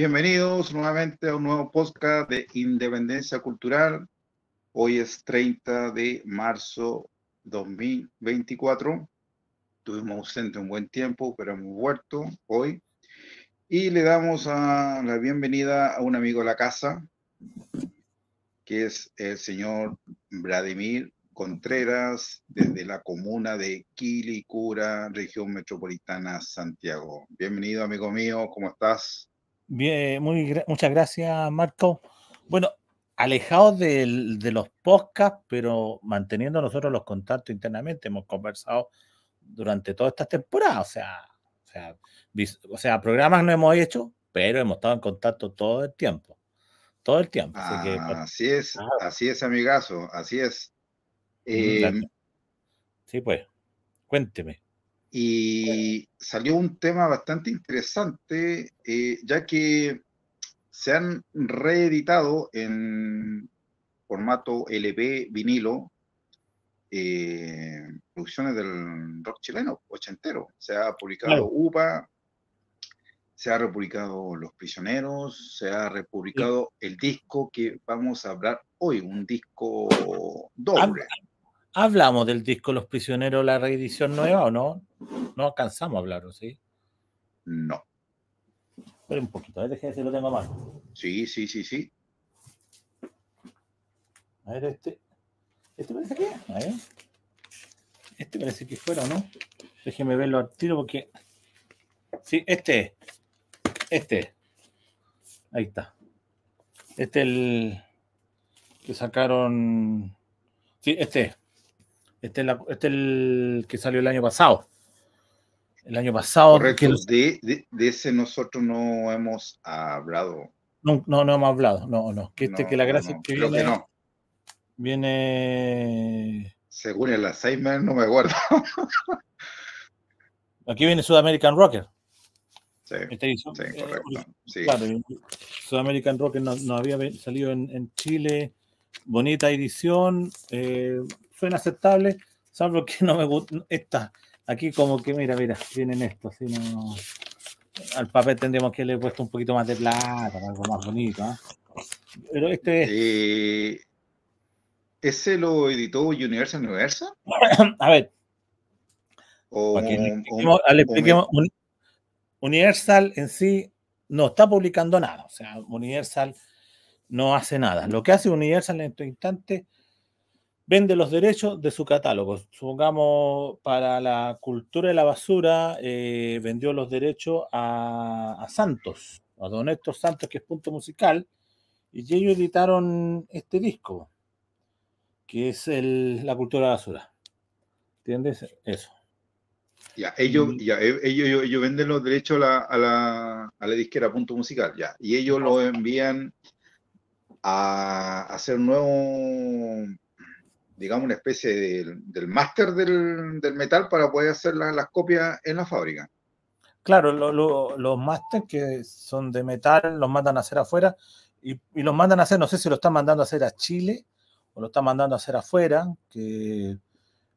Bienvenidos nuevamente a un nuevo podcast de Independencia Cultural. Hoy es 30 de marzo 2024. Tuvimos ausentes un buen tiempo, pero hemos vuelto hoy. Y le damos la bienvenida a un amigo de la casa, que es el señor Vladimir Contreras, desde la comuna de Quilicura, región metropolitana Santiago. Bienvenido, amigo mío, ¿cómo estás? Eh, muy, muchas gracias, Marco. Bueno, alejados de, los podcasts, pero manteniendo nosotros los contactos internamente, hemos conversado durante toda esta temporada, o sea, o sea, programas no hemos hecho, pero hemos estado en contacto todo el tiempo, todo el tiempo. así, ah, es, así es, amigazo, así es. Mm, em, sí, pues, cuénteme y salió un tema bastante interesante, eh, ya que se han reeditado en formato LP vinilo eh, producciones del rock chileno, ochentero. Se ha publicado UPA, se ha republicado Los Prisioneros, se ha republicado el disco que vamos a hablar hoy, un disco doble. Hablamos del disco Los Prisioneros, la reedición nueva o no? No alcanzamos a hablar, ¿sí? No. Espera un poquito, a ver, déjenme lo tengo a Sí, sí, sí, sí. A ver, este. Este parece que. A ver. Este parece que fuera, ¿no? Déjeme verlo al tiro porque. Sí, este. Este. Ahí está. Este es el. Que sacaron. Sí, este. Este, este es, el que salió el año pasado. El año pasado. de, ese nosotros no hemos hablado. No, no, hemos hablado. No, no. Que este que la gracia que viene. Viene. Según el Alzheimer, no me acuerdo. Aquí viene Sudamerican Rocker. Sí, este, sí, eh, correcto. sí. Sudamerican Rocker no, había salido en, Chile. Bonita edición. Eh, suena aceptable, salvo que no me gusta Esta, aquí como que, mira, mira, vienen estos. Si al papel tendríamos que le he puesto un poquito más de plata, algo más bonito. ¿ah? Pero este es. Eh, ¿Ese lo editó Universal Universal? a ver. Universal en sí no está publicando nada. O sea, Universal no hace nada. Lo que hace Universal en este instante vende los derechos de su catálogo. Supongamos, para la cultura de la basura, eh, vendió los derechos a, Santos, a Don Héctor Santos, que es punto musical, y ellos editaron este disco, que es la cultura de la basura. ¿Entiendes? Eso. Ya, ellos, mm. ya, e, ellos, venden los derechos a la, a disquera Punto Musical, ya. Y ellos lo envían a hacer un nuevo digamos, una especie del máster del, metal para poder hacer las copias en la fábrica. Claro, los máster que son de metal los mandan a hacer afuera y, los mandan a hacer, no sé si lo están mandando a hacer a Chile o lo están mandando a hacer afuera, que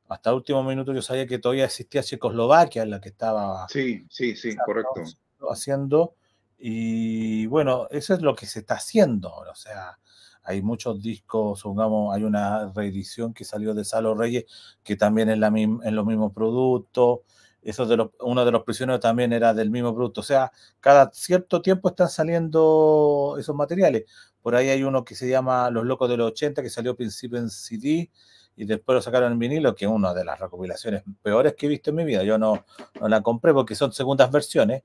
hasta el último minuto yo sabía que todavía existía Checoslovaquia en la que estaba. Sí, sí, sí, correcto. Haciendo. Y bueno, eso es lo que se está haciendo O sea, hay muchos discos, supongamos, hay una reedición que salió de Salo Reyes, que también es, la en los mismos productos, eso de uno de los prisioneros también era del mismo producto, o sea, cada cierto tiempo están saliendo esos materiales. Por ahí hay uno que se llama Los Locos de los 80, que salió principio en CD, y después lo sacaron en vinilo, que es una de las recopilaciones peores que he visto en mi vida. Yo no, no la compré porque son segundas versiones,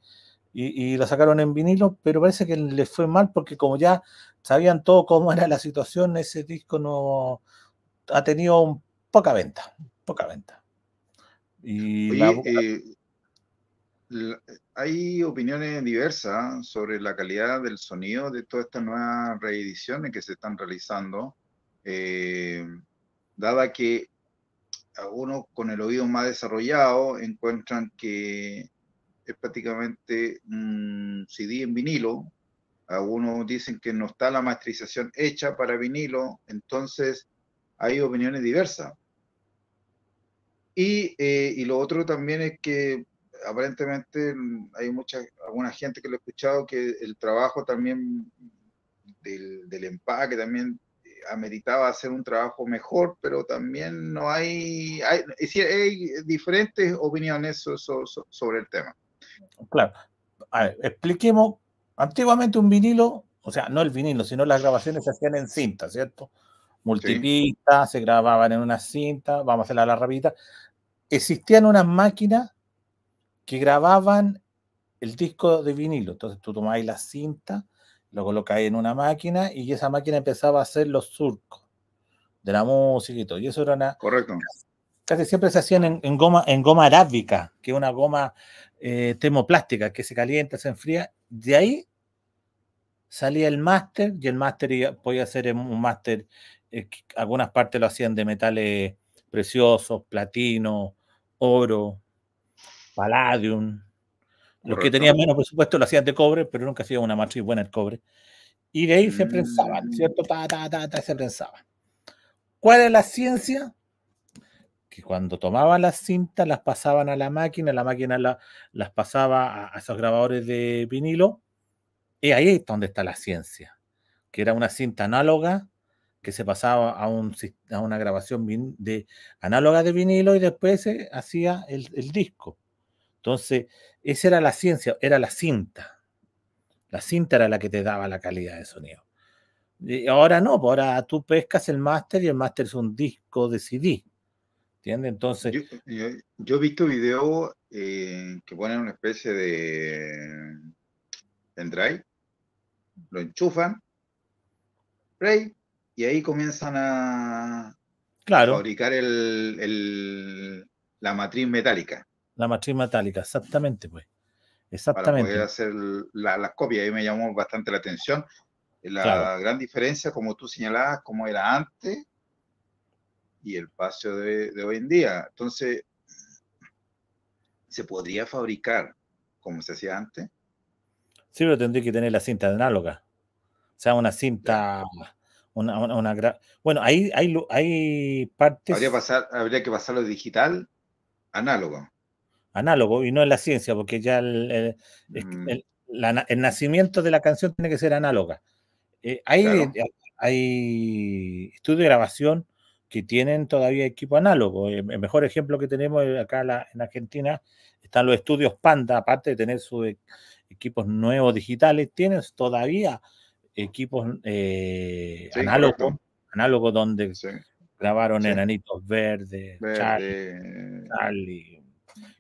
y, y, la sacaron en vinilo, pero parece que les fue mal porque como ya sabían todo cómo era la situación, ese disco no ha tenido poca venta, poca venta. Y eh, hay opiniones diversas sobre la calidad del sonido de todas estas nuevas reediciones que se están realizando, eh, dada que algunos con el oído más desarrollado encuentran que es prácticamente un CD en vinilo. Algunos dicen que no está la maestrización hecha para vinilo, entonces hay opiniones diversas. Eh, y, lo otro también es que aparentemente hay mucha, alguna gente que lo ha escuchado que el trabajo también del, del empaque también eh, ameritaba hacer un trabajo mejor, pero también no hay, hay, diferentes opiniones sobre el tema. Claro. expliquemos. Antiguamente un vinilo, o sea, no el vinilo, sino las grabaciones se hacían en cinta, ¿cierto? Multipista, se grababan en una cinta, vamos a hacerla a la rapidita. Existían unas máquinas que grababan el disco de vinilo. Entonces tú tomabas la cinta, lo colocabas en una máquina y esa máquina empezaba a hacer los surcos de la música y todo. Y eso era una... Correcto. Casi siempre se hacían en, goma, en goma arábica, que es una goma eh, termoplástica que se calienta, se enfría. De ahí salía el máster y el máster podía ser eh, un máster, eh, algunas partes lo hacían de metales preciosos, platino, oro, palladium. Los que tenían menos presupuesto lo hacían de cobre, pero nunca hacía una matriz buena el cobre. Y de ahí se prensaban, mm. ¿cierto? Ta, se prensaba ¿Cuál es la ciencia? que cuando tomaban las cintas las pasaban a la máquina, la máquina la, las pasaba a, esos grabadores de vinilo, y ahí es donde está la ciencia, que era una cinta análoga que se pasaba a, una grabación de, análoga de vinilo y después se hacía el, disco. Entonces, esa era la ciencia, era la cinta. La cinta era la que te daba la calidad de sonido. Y ahora no, pues ahora tú pescas el máster y el máster es un disco de CD. Entonces. Yo, he visto videos eh, que ponen una especie de pendrive, lo enchufan, play, y ahí comienzan a claro. fabricar el, la matriz metálica. La matriz metálica, exactamente, pues. Exactamente. Para poder hacer las la copias. Ahí me llamó bastante la atención. La gran diferencia, como tú señalabas, como era antes y el paso de, hoy en día. Entonces, ¿se podría fabricar como se hacía antes? Sí, pero tendría que tener la cinta análoga. O sea, una cinta, una, una, bueno, ahí hay, hay, partes. Habría, pasar, habría que pasarlo digital, análogo. Análogo, y no en la ciencia, porque ya el, mm. nacimiento de la canción tiene que ser análoga. Eh, hay, hay, estudio de grabación tienen todavía equipo análogo. Eh, el mejor ejemplo que tenemos acá en Argentina están los estudios Panda, aparte de tener sus equipos nuevos digitales, tienen todavía equipos eh, análogos, donde grabaron Enanitos Verdes, Verde. Charlie, Charlie,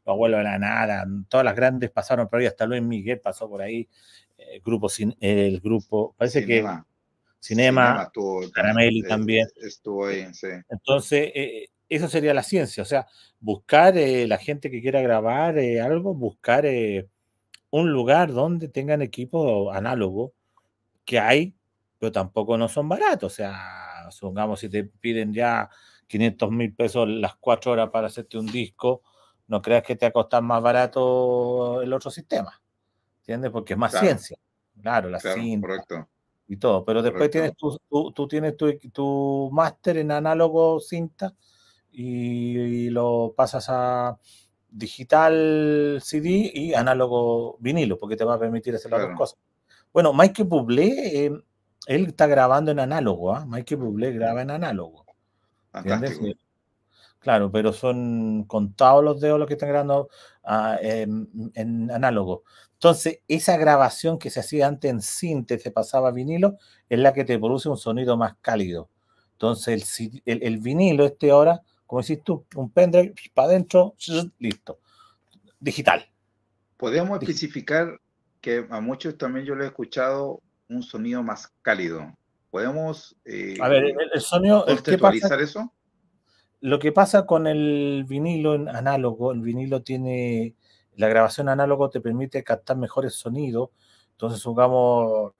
Los de la Nada, todas las grandes pasaron por ahí, hasta Luis Miguel pasó por ahí, el eh, grupo, el grupo parece que cinema, también. Estuvo ahí, sí. Entonces, eh, eh, eso sería la ciencia, o sea, buscar eh, la gente que quiera grabar algo, buscar un lugar donde tengan equipo análogo que hay, pero tampoco no son baratos, o sea, supongamos si te piden ya 500 mil pesos las cuatro horas para hacerte un disco, no creas que te va a más barato el otro sistema, ¿entiendes? Porque es más ciencia. Claro, la claro, correcto y todo, pero después tienes tú tú tienes tu, máster en análogo cinta y, lo pasas a digital CD y análogo vinilo, porque te va a permitir hacer las dos cosas. Bueno, Mike Bublé, eh, él está grabando en análogo, ¿ah? Mike Bublé graba en análogo. Claro, pero son contados los dedos los que están grabando. Ah, en, análogo. Entonces, esa grabación que se hacía antes en cinta se pasaba a vinilo, es la que te produce un sonido más cálido. Entonces, el, el, vinilo este ahora, como decís tú, un pendrive para adentro, listo. Digital. Podemos especificar que a muchos también yo lo he escuchado un sonido más cálido. ¿Podemos eh, a ver, el, sonido, eso? lo que pasa con el vinilo en análogo, el vinilo tiene, la grabación análogo te permite captar mejores sonidos, entonces jugamos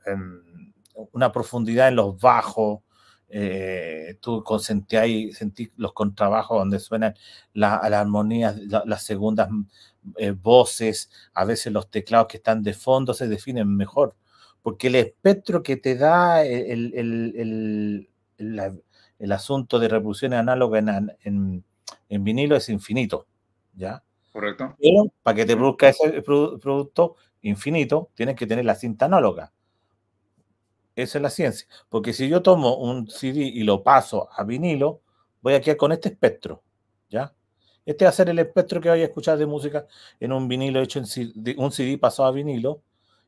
una profundidad en los bajos, eh, tú sentís los contrabajos donde suenan las la armonías, las segundas eh, voces, a veces los teclados que están de fondo se definen mejor, porque el espectro que te da eh, el, la, el asunto de reproducciones análogas en, vinilo es infinito, ¿ya? Correcto. Pero para que te produzca ese producto infinito, tienes que tener la cinta análoga. Esa es la ciencia. Porque si yo tomo un CD y lo paso a vinilo, voy a quedar con este espectro, ¿ya? Este va a ser el espectro que voy a escuchar de música en un vinilo hecho en CD, un CD pasado a vinilo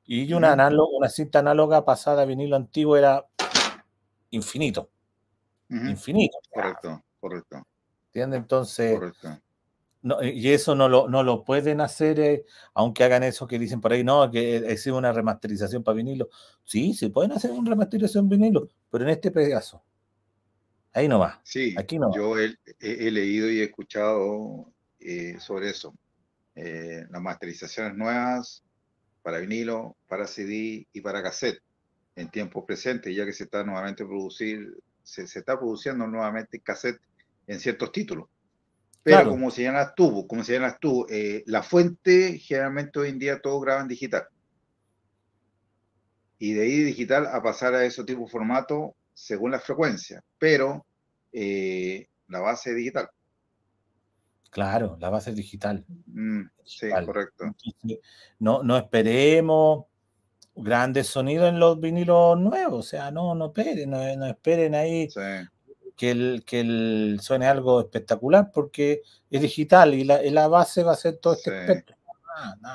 y una, una cinta análoga pasada a vinilo antiguo era infinito infinito. Correcto, correcto. ¿Entiende? Entonces, correcto. y eso no lo, no lo pueden hacer, eh, aunque hagan eso que dicen por ahí, no, que es una remasterización para vinilo. Sí, se pueden hacer una remasterización vinilo, pero en este pedazo. Ahí no va. Sí, aquí no Yo he, leído y he escuchado eh, sobre eso. Eh, las masterizaciones nuevas para vinilo, para CD y para cassette en tiempo presente, ya que se está nuevamente producir, se, está produciendo nuevamente cassette en ciertos títulos. Pero como como señalas tú, como señalas tú, eh, la fuente generalmente hoy en día todo graban digital. Y de ahí digital a pasar a ese tipo de formato según la frecuencia, pero eh, la base es digital. Claro, la base es digital. Mm, sí, correcto. no, no esperemos grandes sonidos en los vinilos nuevos. O sea, no, no esperen, no, esperen ahí que, el, que suene algo espectacular porque es digital y la, base va a ser todo este espectro.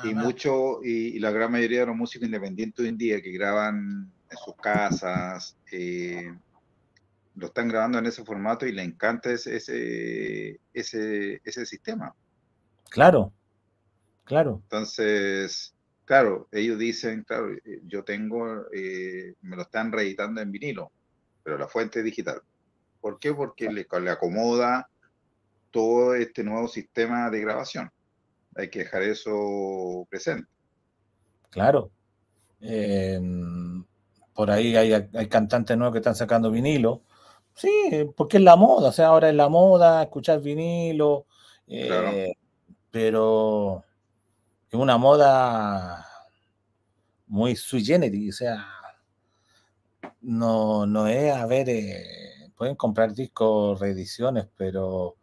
y mucho, y, la gran mayoría de los músicos independientes hoy en día que graban en sus casas, eh, lo están grabando en ese formato y le encanta ese, ese, ese sistema. Claro, claro. Entonces, claro, ellos dicen, claro, eh, yo tengo, eh, me lo están reeditando en vinilo, pero la fuente es digital. ¿Por qué? Porque le, acomoda todo este nuevo sistema de grabación. Hay que dejar eso presente. Claro. Em, por ahí hay, cantantes nuevos que están sacando vinilo. Sí, porque es la moda, o sea, ahora es la moda escuchar vinilo. claro. Eh, pero es una moda muy sui generis, o sea, no, es, a ver, eh, pueden comprar discos, reediciones, pero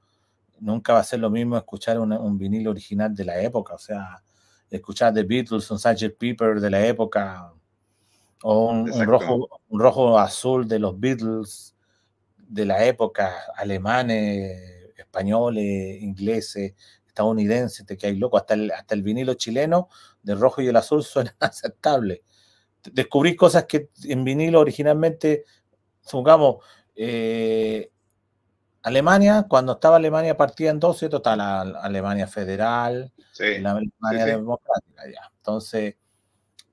nunca va a ser lo mismo escuchar un vinilo original de la época, o sea, escuchar The Beatles, un Sgt. Pepper de la época, o rojo, un rojo azul de los Beatles de la época, alemanes, españoles, ingleses, estadounidense, que hay loco, hasta el, hasta el vinilo chileno de rojo y el azul suena aceptable. Descubrí cosas que en vinilo originalmente, supongamos, eh, Alemania, cuando estaba Alemania partida en dos, total la Alemania federal, la Alemania democrática, ya. Entonces,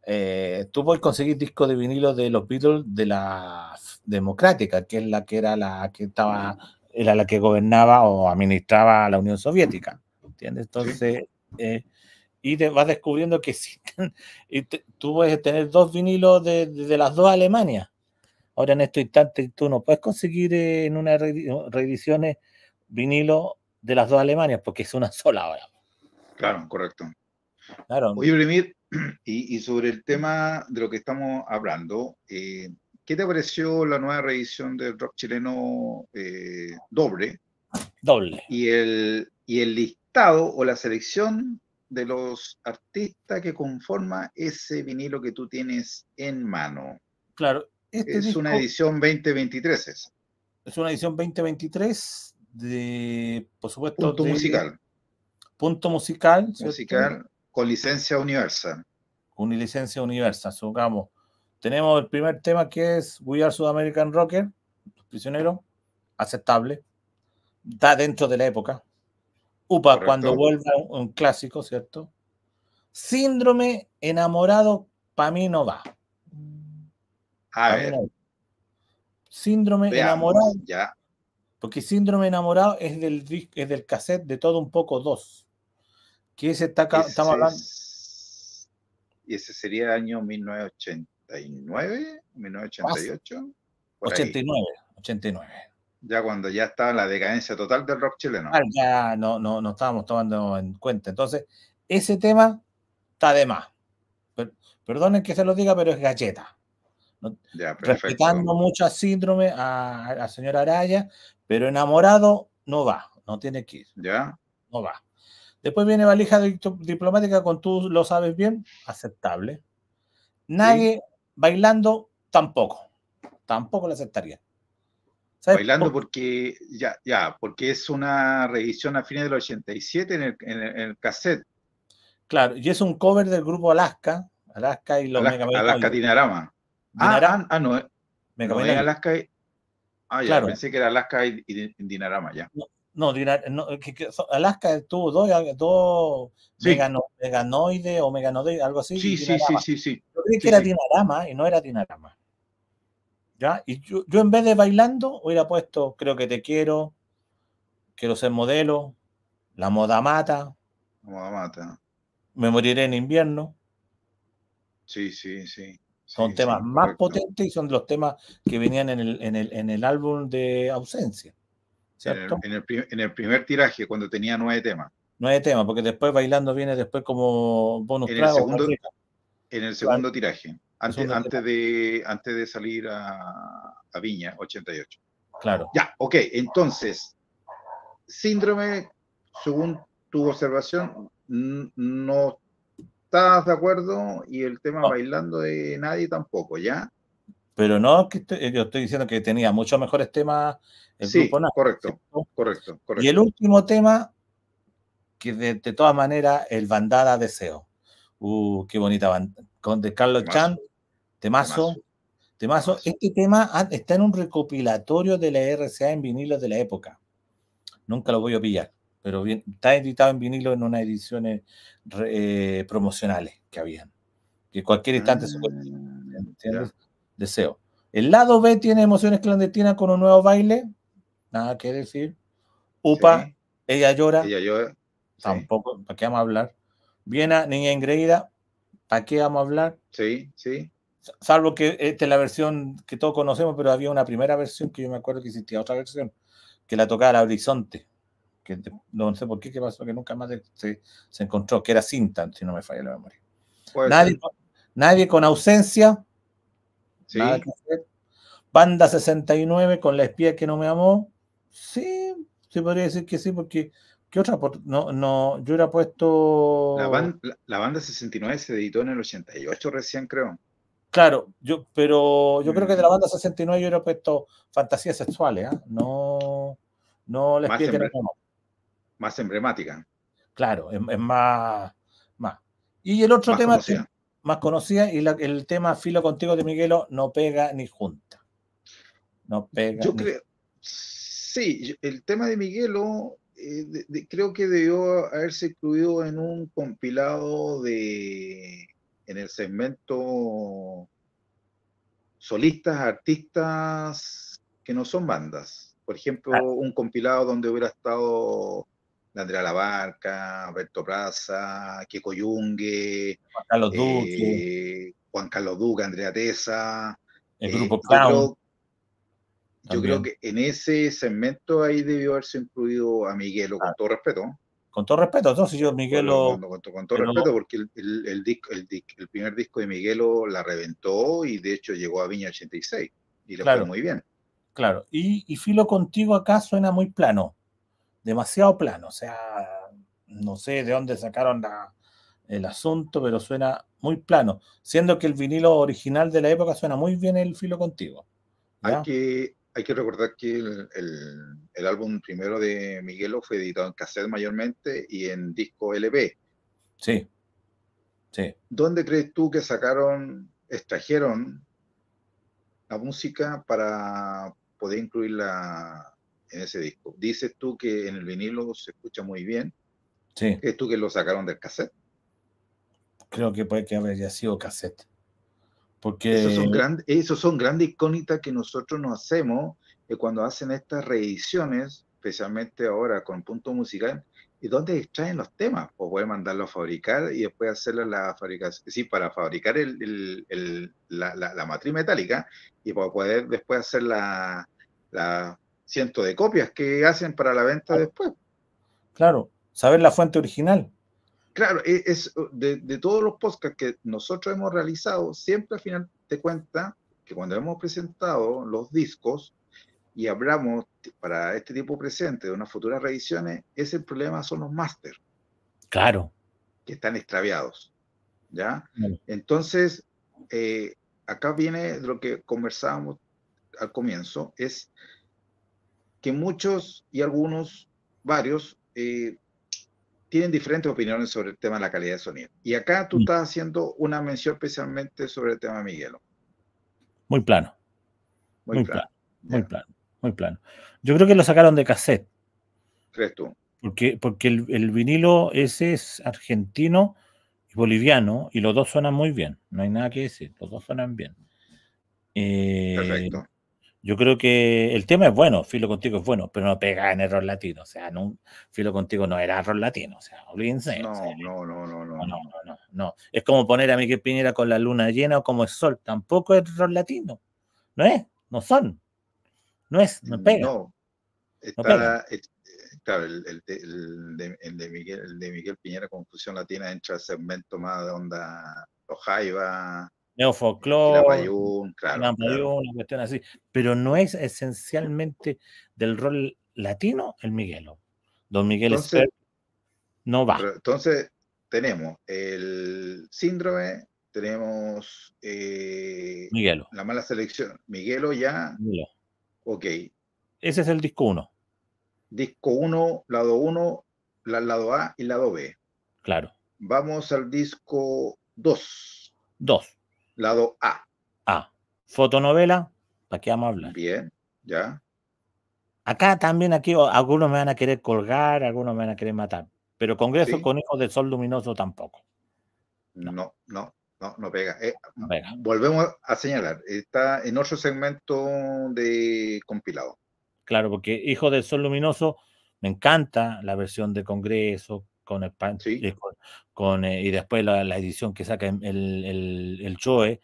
eh, tú puedes conseguir discos de vinilo de los Beatles de la democrática, que es la que era la que estaba, era la que gobernaba o administraba la Unión Soviética. ¿entiendes? Entonces, eh, y te vas descubriendo que sí y tú puedes tener dos vinilos de, las dos Alemanias. Ahora en este instante tú no puedes conseguir eh, en una reedición vinilo de las dos Alemanias porque es una sola ahora. Claro, correcto. Claro. Oye, Brimir, y, sobre el tema de lo que estamos hablando, eh, ¿qué te pareció la nueva reedición del rock chileno doble? Doble. Y el, y el o la selección de los artistas que conforma ese vinilo que tú tienes en mano. Claro. Este es una edición 2023. Es. es una edición 2023 de, por supuesto... Punto musical. Punto musical. Musical con licencia universal. Con licencia universal, supongamos. Tenemos el primer tema que es We Are South American Rocker, prisionero aceptable. Da dentro de la época, UPA cuando vuelva un, clásico, ¿cierto? Síndrome enamorado, para mí no va. A Síndrome enamorado. Ya. Porque síndrome enamorado es del, es del cassette de todo un poco 2. Que ese está, estamos hablando. y ese sería el año 1989, 1988. 89, 89 ya cuando ya estaba la decadencia total del rock chileno. ya no, no, estábamos tomando en cuenta. Entonces, ese tema está de más. perdonen que se lo diga, pero es galleta. Respetando mucho a síndrome, a la señora Araya, pero enamorado no va, no tiene que ir. Ya. No va. Después viene valija diplomática con tú lo sabes bien, aceptable. Nadie bailando tampoco, tampoco la aceptaría. Bailando porque ya, ya, porque es una reedición a fines del 87 en el, en el, en el cassette. Claro, y es un cover del grupo Alaska, Alaska y los Alaska, Alaska Dinarama. Ah, ah, ah no, Mega eh, no Alaska. ah, ya, pensé que era Alaska y, Dinarama ya. No, no, Alaska tuvo dos, dos meganoide o meganoides, algo así. Sí, sí, sí, sí, sí. Yo creí que era Dinarama y no era Dinarama. Y yo, en vez de bailando hubiera puesto Creo que te quiero, Quiero ser modelo, La moda mata. La moda mata. Me moriré en invierno. Sí, sí, sí. Son temas más potentes y son de los temas que venían en el, en el, álbum de ausencia. En, el, primer tiraje, cuando tenía nueve temas. Nueve temas, porque después bailando viene después como bonus en el segundo tiraje. Antes, de, antes de salir a, a, Viña, 88. Claro. Ya, ok, entonces, síndrome, según tu observación, no estás de acuerdo y el tema bailando de nadie tampoco, ¿ya? Pero no, que eh, yo estoy diciendo que tenía muchos mejores temas. sí, correcto, correcto, Y el último tema, que de, todas maneras, el Bandada Deseo. Uh, qué bonita, con de Carlos Chan, temazo, temazo, Este tema está en un recopilatorio de la RCA en vinilo de la época. Nunca lo voy a pillar, pero bien, está editado en vinilo en unas ediciones eh, eh, promocionales que habían. Que cualquier instante se puede. Ah, ¿Entiendes? Deseo. El lado B tiene emociones clandestinas con un nuevo baile. Nada que decir. Upa, ella llora. Ella llora. Tampoco, ¿para qué vamos a hablar? Viena, niña engreída, ¿Para qué vamos a hablar? Sí, sí. Salvo que esta es la versión que todos conocemos, pero había una primera versión que yo me acuerdo que existía otra versión, que la tocaba la Horizonte, que no sé por qué, qué pasó, que nunca más se, se encontró, que era cinta, si no me falla la memoria. nadie, nadie, con ausencia. Sí. Banda 69 con la espía que no me amó. Sí, se podría decir que sí, porque ¿Qué otra? No, no, yo hubiera puesto. La, banda 69 se editó en el 88 recién, creo. Claro, yo, pero yo creo que de la mm. banda 69 yo hubiera puesto fantasías sexuales, ¿ah? No, no les más, más emblemática. Claro, es, más, más. Y el otro tema más conocida, y el tema Filo contigo de Miguelo no pega ni junta. No pega. Yo creo. Sí, el tema de Miguelo eh, creo que debió haberse incluido en un compilado de en el segmento solistas, artistas que no son bandas. Por ejemplo, ah. un compilado donde hubiera estado Andrea Labarca, Alberto Plaza, Kiko Yungue, Juan Carlos Duque, eh, Juan Carlos Duque Andrea Tesa. El grupo eh, yo creo que en ese segmento ahí debió haberse incluido a Miguelo, con todo respeto. Con todo respeto, entonces yo Miguelo... Con, todo respeto, porque el, disco, el, primer disco de Miguelo la reventó y de hecho llegó a Viña 86 y le fue muy bien. Claro, y, Filo contigo acá suena muy plano, demasiado plano, o sea, no sé de dónde sacaron el asunto, pero suena muy plano, siendo que el vinilo original de la época suena muy bien el Filo contigo. Hay que, hay que recordar que el, álbum primero de Miguelo fue editado en cassette mayormente y en disco LB. Sí. sí. ¿Dónde crees tú que sacaron, extrajeron la música para poder incluirla en ese disco? Dices tú que en el vinilo se escucha muy bien. Sí. ¿Es tú que lo sacaron del cassette? Creo que puede que haya sido cassette. Porque... Esos son, grandes, esos son grandes incógnitas que nosotros nos hacemos eh, cuando hacen estas reediciones, especialmente ahora con punto musical, y dónde extraen los temas, o pueden mandarlo a fabricar y después hacer la fabricación, sí, para fabricar la, matriz metálica y para poder después hacer la, la, ciento de copias que hacen para la venta después. Claro, saber la fuente original. Claro, e-, es, uh, de, todos los podcasts que nosotros hemos realizado, siempre al final te cuenta que cuando hemos presentado los discos y hablamos para este tipo presente de unas futuras revisiones, ese problema son los máster. Claro. Que están extraviados. ¿Ya? Entonces, eh, acá viene lo que conversábamos al comienzo, es que muchos y algunos, varios, eh, tienen diferentes opiniones sobre el tema de la calidad de sonido. Y acá tú mm. estás haciendo una mención especialmente sobre el tema Miguelo. Muy plano. Muy, plano. muy plano. Muy plano. Yo creo que lo sacaron de cassette. ¿Crees tú? Porque, porque el, vinilo ese es argentino y boliviano y los dos suenan muy bien. No hay nada que decir. Los dos suenan bien. Eh, Perfecto. Yo creo que el tema es bueno, Filo Contigo es bueno, pero no pega en error latino. O sea, Filo Contigo no era error latino. O sea, olvídense. No, no, no, no, no, no, no, Es como poner a Miguel Piñera con la luna llena o como el sol. Tampoco es error latino. No es, no son. No es, no pega. claro, el, de, Miguel, Piñera con Fusión Latina entra el segmento más de onda Ojaiba neofolclore, una, cuestión así, pero no es esencialmente del rol latino el Miguelo. Don Miguel es no va. entonces tenemos el síndrome, tenemos eh, Miguelo. la mala selección, Miguelo ya, Miguelo. ok. Ese es el disco 1. Disco 1, lado 1, lado A y lado B. Claro. Vamos al disco 2. 2 lado A. A. Fotonovela, ¿para qué vamos a hablar? Bien, ya. Acá también, aquí algunos me van a querer colgar, algunos me van a querer matar. Pero Congreso con Hijos del Sol Luminoso tampoco. No, no, no, eh, no, pega. Volvemos a señalar, está en otro segmento de compilado. Claro, porque Hijos del Sol Luminoso me encanta la versión de Congreso con el, con, eh, y después la, la, edición que saca el, el, el Joe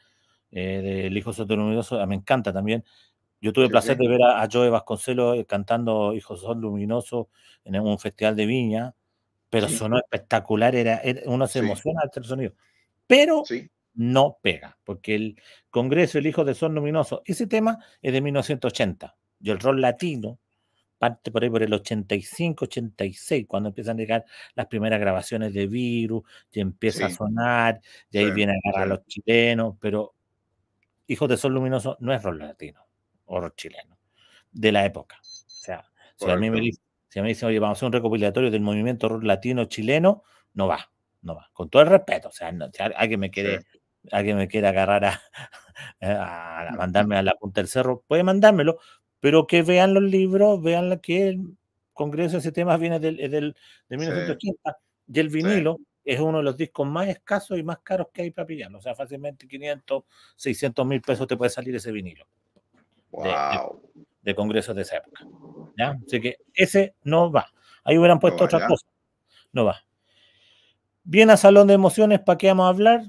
eh, del Hijo Luminoso, ah, me encanta también. Yo tuve el placer de ver a, Joe Vasconcelos eh, cantando Hijo Sol Luminoso en un festival de viña, pero sonó espectacular, era, uno se emociona al el sonido, pero no pega, porque el Congreso, el Hijo de Sol Luminoso, ese tema es de 1980, y el rol latino parte por ahí por el 85, 86, cuando empiezan a llegar las primeras grabaciones de Virus, y empieza a sonar, y ahí viene vienen a, a los chilenos, pero Hijos de Sol Luminoso no es rol latino o rock chileno, de la época. O sea, si a, mí me, dicen, vamos a hacer un recopilatorio del movimiento rock latino chileno, no va, no va, con todo el respeto, o sea, que me quede... alguien me quiere agarrar a, eh, a, mm. mandarme a la punta del cerro, puede mandármelo, pero que vean los libros, vean que el Congreso ese tema viene del, del de 1980 y el vinilo es uno de los discos más escasos y más caros que hay para pillar. O sea, fácilmente 500, 600 mil pesos te puede salir ese vinilo. De, congresos de esa época. ¿ya? Así que ese no va. Ahí hubieran puesto otra cosa. No va. Bien a Salón de Emociones, ¿para qué vamos a hablar?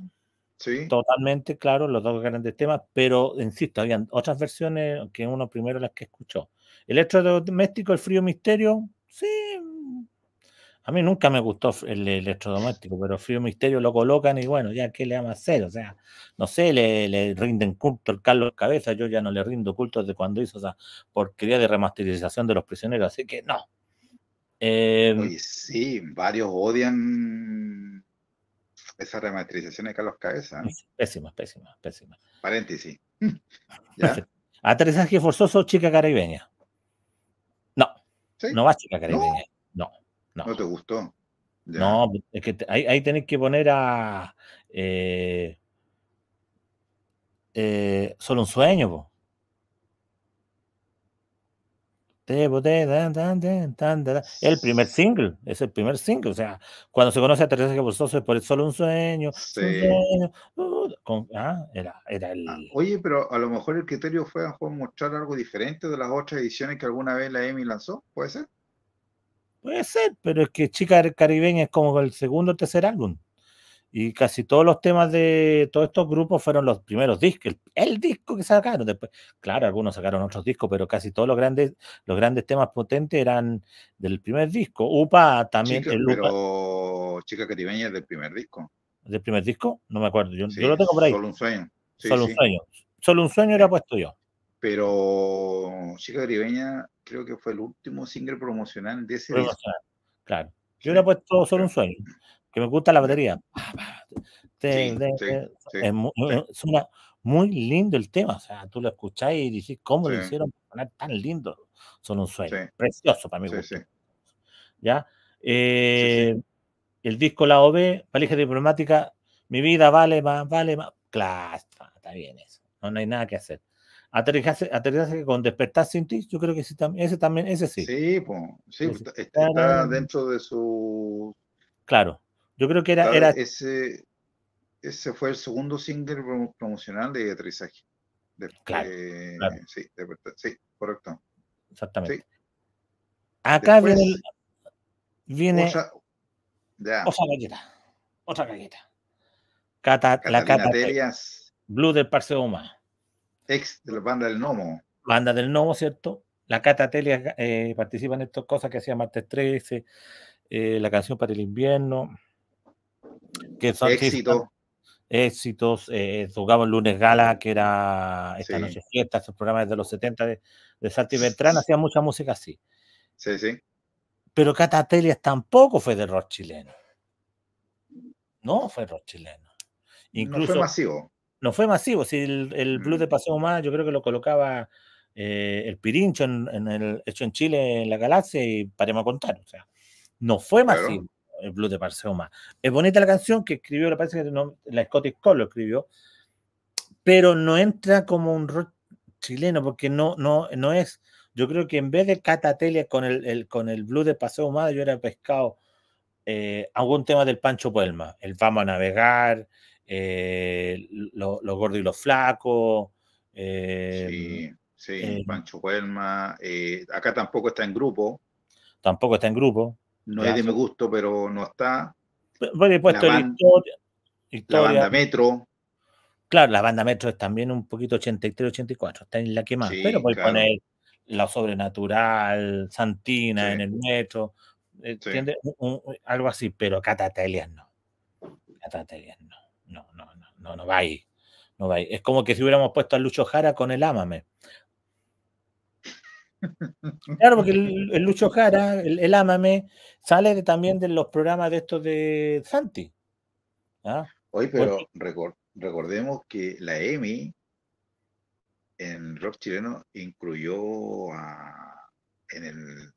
Totalmente claro, los dos grandes temas, pero insisto, habían otras versiones que uno primero las que escuchó. Electrodoméstico, el frío misterio, sí. Mm. A mí nunca me gustó el electrodoméstico, pero Frío Misterio lo colocan y bueno, ya qué le vamos hacer, o sea, no sé, le, rinden culto el Carlos Cabeza, yo ya no le rindo culto desde cuando hizo esa porquería de remasterización de los prisioneros, así que no. Em, sí, varios odian esa rematrización de Carlos Cabeza. Pésima, pésima, pésima. Paréntesis. ¿Ya? Aterrizaje forzoso, chica caribeña. No. No va chica caribeña. No. No, no. te gustó. No, es que ahí, ahí tenés que poner a. Eh, eh, solo un sueño, vos. Es El primer single, es el primer single. O sea, cuando se conoce a Teresa Geborsoso es por solo un sueño. Uh, ah, era, era el... Ah, oye, pero a lo mejor el criterio fue mostrar algo diferente de las otras ediciones que alguna vez la Emi lanzó, ¿puede ser? Puede ser, pero es que Chica del Caribe es como el segundo o tercer álbum. Y casi todos los temas de todos estos grupos fueron los primeros discos, el, disco que sacaron. Después, claro, algunos sacaron otros discos, pero casi todos los grandes, los grandes temas potentes eran del primer disco. UPA también. el UPA, Chica Caribeña es del primer disco. ¿Del primer disco? No me acuerdo. Yo, yo lo tengo por ahí. Solo un sueño. solo un sueño. Solo un sueño era puesto yo. Pero Chica Caribeña creo que fue el último single promocional de ese disco. Claro. Yo le he puesto solo un sueño que me gusta la batería. es, muy, eh, muy lindo el tema. O sea, tú lo escuchás y dices, ¿cómo lo hicieron tan lindo? Son un sueño. Precioso para mí. ¿Ya? Eh, el disco La OB, Valija Diplomática, Mi vida vale más, vale más. Claro, está bien eso. No, hay nada que hacer. Aterrizarse con despertar sin ti, yo creo que sí también, ese, también, ese sí. Sí, pues, sí está, dentro de su... Claro. Yo creo que era... Ese, fue el segundo single promocional de aterrizaje. Eh, sí, de, sí, correcto. Exactamente. Acá viene, viene otra, otra galleta. Otra galleta. Cata, la Cata Blue del Parceoma, Ex de la banda del Nomo. Banda del Nomo, ¿cierto? La Cata Telia eh, participa en estas cosas que hacía martes 13, la canción para el invierno que son éxito. éxitos. Eh, el lunes gala, que era esta noche fiesta, esos programas de los 70 de, de Santi Beltrán, hacía mucha música así. Sí, sí. Pero Catatelias tampoco fue de rock chileno. No fue rock chileno. Incluso, no fue masivo. No fue masivo. Si el, el mm. blues de Paseo más, yo creo que lo colocaba eh, el Pirincho en, hecho en Chile, en la galaxia, y paremos a contar. O sea, no fue masivo el blues de Parseuma. Es bonita la canción que escribió, la parece que la Scottish Cole lo escribió, pero no entra como un rock chileno porque no, no, no es. Yo creo que en vez de Catatelia con el, con el blues de Paseo Humada, yo era pescado eh, algún tema del Pancho Puelma, el Vamos a Navegar, eh, los gordos y los flacos. Eh, sí, Pancho Puelma. acá tampoco está en grupo. Tampoco está en grupo no es de mi gusto, pero no está. puesto la, banda, historia, la banda Metro. Claro, la banda Metro es también un poquito 83-84, está en la que más, pero voy poner la sobrenatural, Santina en el metro, algo así, pero Catatelias no. no. No, no, no, no, no va ahí. Es como que si hubiéramos puesto a Lucho Jara con el Amame Claro, porque el, Lucho Jara, el, Amame sale también de los programas de estos de Santi. Oye, pero recordemos que la EMI en rock chileno incluyó en,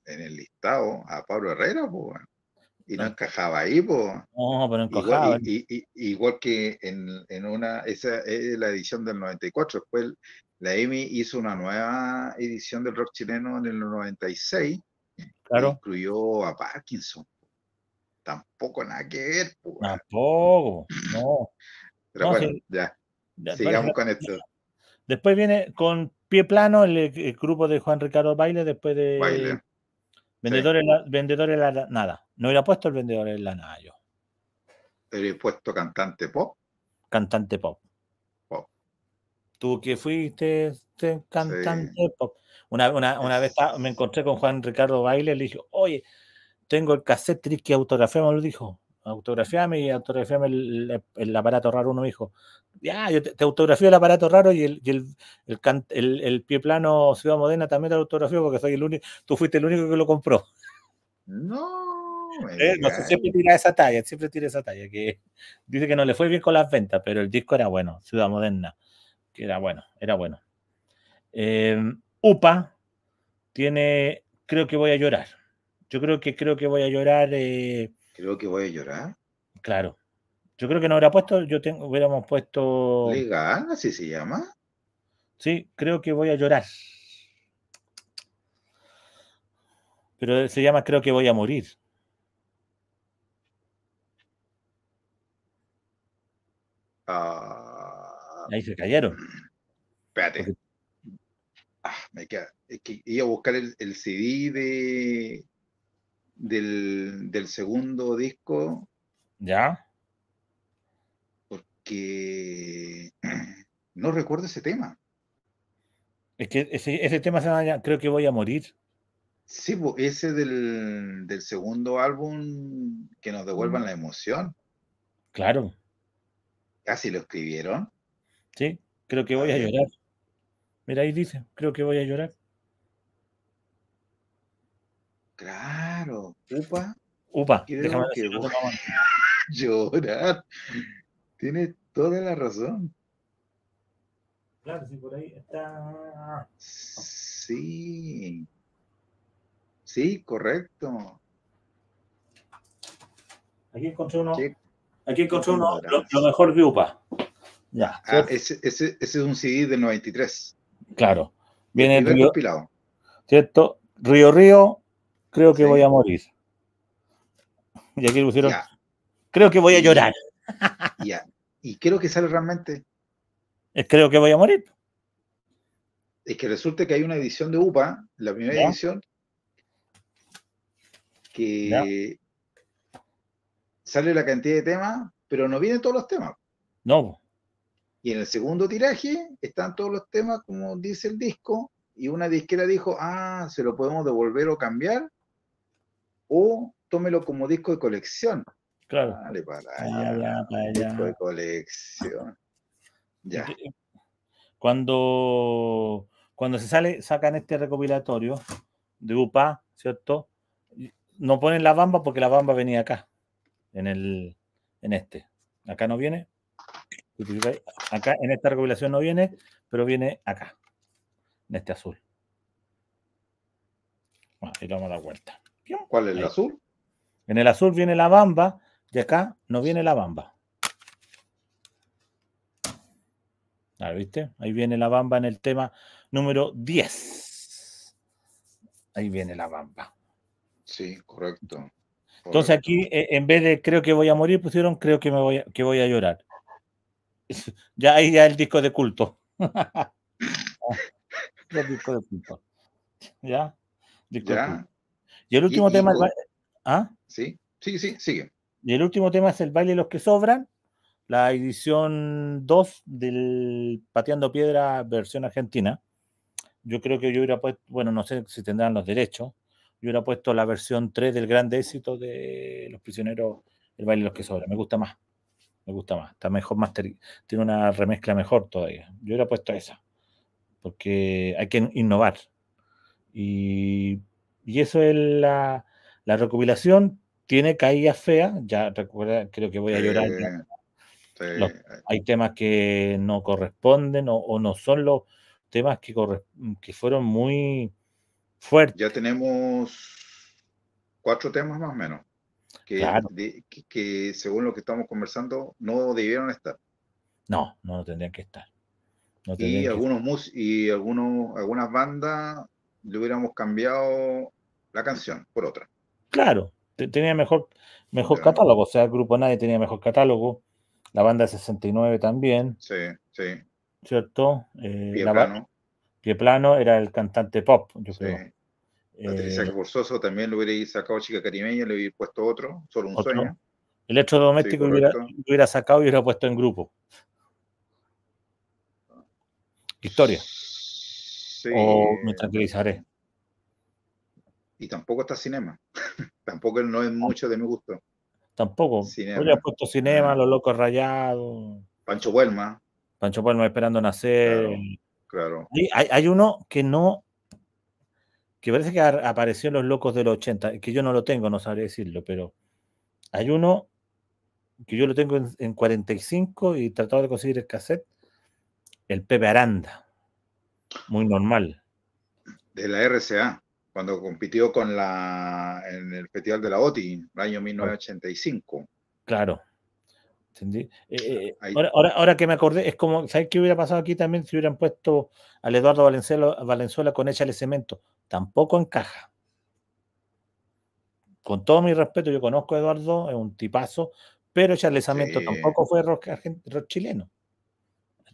el, listado a Pablo Herrera, y no, ah. encajaba ahí, No, pero encajaba. Igual, que en, una, esa es la edición del 94, después la EMI hizo una nueva edición del rock chileno en el 96. Claro. Incluyó a Parkinson. Tampoco nada que ver. Pues, Tampoco, no. Pero ya. Sigamos con esto. Después viene con pie plano eh, el, grupo de Juan Ricardo Baile, después de. Baile. Vendedores, la, vendedores la nada. No hubiera puesto el vendedor en la nada yo. he puesto cantante pop. Cantante pop tú que fuiste este, cantante pop. Una, vez me encontré con Juan Ricardo Baile, le dije, oye, tengo el cassette, tris que me lo dijo, autografiame y autografiame el, aparato raro, uno dijo, ya, yo te, te el aparato raro y el, el, pie plano Ciudad Moderna también te lo porque soy el único, tú fuiste el único que lo compró. No. Eh, no siempre tira esa talla, siempre tira esa talla, que dice que no le fue bien con las ventas, pero el disco era bueno, Ciudad Moderna era bueno, era bueno. Em, UPA tiene, creo que voy a llorar. Yo creo que creo que voy a llorar. Eh, creo que voy a llorar. Claro. Yo creo que no habrá puesto, yo hubiéramos puesto. Legal, así se llama. Sí, creo que voy a llorar. Pero se llama Creo que voy a morir. Ah ahí se cayeron. Espérate. Ah, es que iba a buscar el, CD de, del, segundo disco. Ya. Porque no recuerdo ese tema. Es que ese, tema creo que voy a morir. Sí, pues, ese del, del, segundo álbum que nos devuelvan mm. la emoción. Claro. Casi ah, lo escribieron. ¿Sí? Creo que voy a llorar. Mira, ahí dice, creo que voy a llorar. Claro, upa. Upa, déjame que llorar. Tienes toda la razón. Claro, sí, por ahí está. Sí. Sí, correcto. Aquí encontré uno. Sí. Aquí encontré uno, lo, lo mejor de UPA. Ah, ese, es un CD del 93. Claro. Viene el Río, ¿Cierto? Río Río, creo que voy a morir. Y aquí pusieron. Ya. Creo que voy a llorar. Ya. Y creo que sale realmente. Eh, creo que voy a morir. Es que resulta que hay una edición de UPA, la primera edición, que sale la cantidad de temas, pero no vienen todos los temas. No. Y en el segundo tiraje están todos los temas como dice el disco, y una disquera dijo, ah, se lo podemos devolver o cambiar, o tómelo como disco de colección. Claro. Dale para allá. Ah, disco de colección. Ya. Cuando, cuando se sale, sacan este recopilatorio de UPA, ¿cierto? No ponen la bamba porque la bamba venía acá, en, en este. Acá no viene, Acá en esta recopilación no viene, pero viene acá, en este azul. Bueno, ahí damos la vuelta. ¿Cuál es el azul? En el azul viene la bamba y acá no viene la bamba. Ahí, ¿viste? Ahí viene la bamba en el tema número 10. Ahí viene la bamba. Sí, correcto. Entonces aquí, eh, en vez de creo que voy a morir, pusieron creo que, me voy, que voy a llorar. ya ahí ya el disco de culto. el disco de culto. Ya. Y el último tema. Y, ¿Ah? Sí, sí, sí, sigue. Y el último tema es el baile de los que sobran, la edición 2 del Pateando Piedra versión argentina. Yo creo que yo hubiera puesto, bueno, no sé si tendrán los derechos, yo hubiera puesto la versión 3 del gran éxito de Los Prisioneros, el baile de los que sobran. Me gusta más me gusta más. Está mejor tiene una remezcla mejor todavía. Yo hubiera puesto esa, porque hay que innovar. Y, eso es la, la, recopilación. Tiene caídas feas, ya recuerda, creo que voy a llorar. hay temas que no corresponden o, no son los temas que, que fueron muy fuertes. Ya tenemos cuatro temas más o menos que, según lo que estamos conversando no debieron estar. No, no tendrían que estar. y algunos y algunos, algunas bandas le hubiéramos cambiado la canción por otra. Claro, tenía mejor, mejor catálogo, o sea, el grupo Nadie tenía mejor catálogo, la banda 69 también. Sí, sí. ¿Cierto? Eh, pie plano. era el cantante pop, yo sí. creo. Patricia eh, también lo hubiera sacado Chica Carimeña, le hubiera puesto otro, solo un sueño. Electrodoméstico lo hubiera, sacado y hubiera puesto en grupo. Historia. O me tranquilizaré. Y tampoco está cinema. tampoco no es mucho de mi gusto. Tampoco. Hubiera puesto cinema, ah. Los Locos Rayados. Pancho Huelma. Pancho Palma esperando nacer. Claro. Hay, hay, uno que no que parece que apareció en Los Locos del 80, que yo no lo tengo, no sabré decirlo, pero hay uno que yo lo tengo en, 45 y trataba de conseguir el cassette, el Pepe Aranda, muy normal. De la RCA, cuando compitió con la, en el Festival de la OTI, el año 1985. Claro. ¿Entendí? Eh, eh, ahora, ahora, que me acordé, es como, ¿sabes qué hubiera pasado aquí también si hubieran puesto al Eduardo Valenzuela, Valenzuela con Échale Cemento? tampoco encaja. Con todo mi respeto, yo conozco a Eduardo, es un tipazo, pero Charles tampoco fue rock, chileno.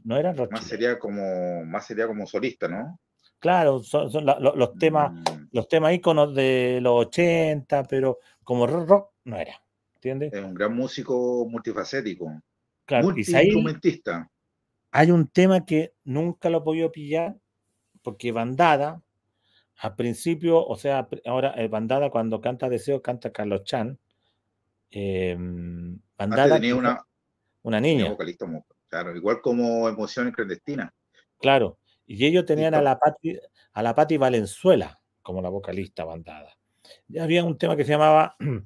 No era rock más Sería como, más sería como solista, ¿no? Claro, son, los, temas, mm. los temas íconos de los 80, pero como rock, rock no era. ¿Entiendes? Es un gran músico multifacético. Claro, instrumentista. Hay un tema que nunca lo he podido pillar, porque Bandada, a principio, o sea, ahora eh, Bandada cuando canta Deseo canta Carlos Chan. Em, Bandada tenía una, una niña. Vocalista, claro, igual como Emociones Clandestinas. Claro, y ellos tenían a la a la Valenzuela como la vocalista Bandada. Ya había un tema que se llamaba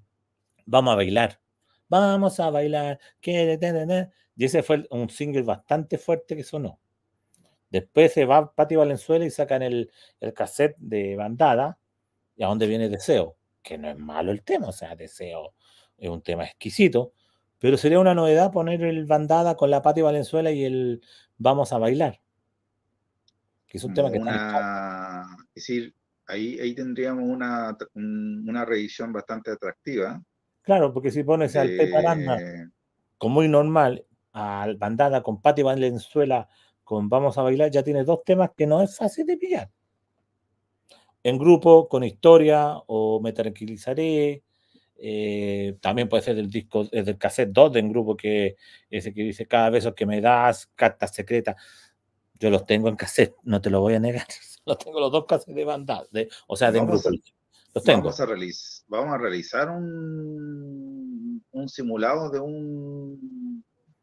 Vamos a bailar. Vamos a bailar. Y ese fue un single bastante fuerte que sonó. Después se va Pati Valenzuela y sacan el, el cassette de Bandada, y a dónde viene Deseo, que no es malo el tema, o sea, Deseo es un tema exquisito, pero sería una novedad poner el Bandada con la Pati Valenzuela y el Vamos a bailar, que es un tema que está... Es decir, ahí, ahí tendríamos una, una revisión bastante atractiva. Claro, porque si pones al Pepa como muy normal, al Bandada con Pati Valenzuela con Vamos a Bailar ya tiene dos temas que no es fácil de pillar. En grupo, con historia o Me Tranquilizaré. Eh, también puede ser del disco, del cassette 2 de en grupo, que ese que dice cada beso que me das, cartas secretas. Yo los tengo en cassette, no te lo voy a negar. Los tengo los dos cassettes de banda, o sea, de en grupo. Los tengo. Vamos a, realizar un, un simulado de un,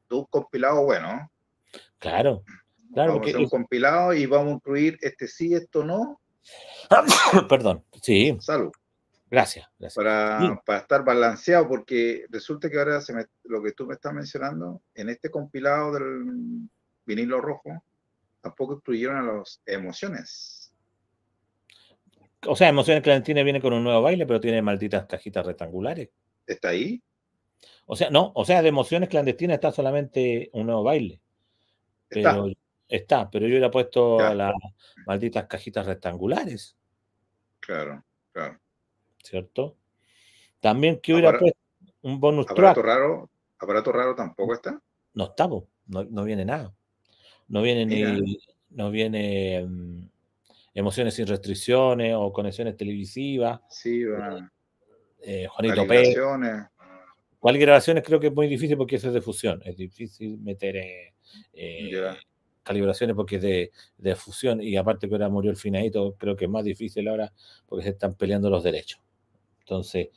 de un compilado bueno. Claro, Claro, un compilado y vamos a incluir este sí, esto no. Perdón, sí. Salud. Gracias. Para, estar balanceado, porque resulta que ahora lo que tú me estás mencionando, en este compilado del vinilo rojo, tampoco incluyeron a las emociones. O sea, Emociones Clandestinas viene con un nuevo baile, pero tiene malditas cajitas rectangulares. ¿Está ahí? O sea, no, o sea, de Emociones Clandestinas está solamente un nuevo baile. Pero está, pero yo hubiera puesto las malditas cajitas rectangulares. Claro, claro. ¿Cierto? También que hubiera puesto un bonus aparato Raro, aparato raro tampoco está. No está, no, viene nada. No viene ni, no viene mm, emociones sin restricciones o conexiones televisivas. Sí, va. Eh, eh, Juanito P. ¿Cuál grabaciones? Creo que es muy difícil porque eso es de fusión. Es difícil meter eh, eh calibraciones porque de, de fusión y aparte que ahora murió el finadito, creo que es más difícil ahora porque se están peleando los derechos. Entonces,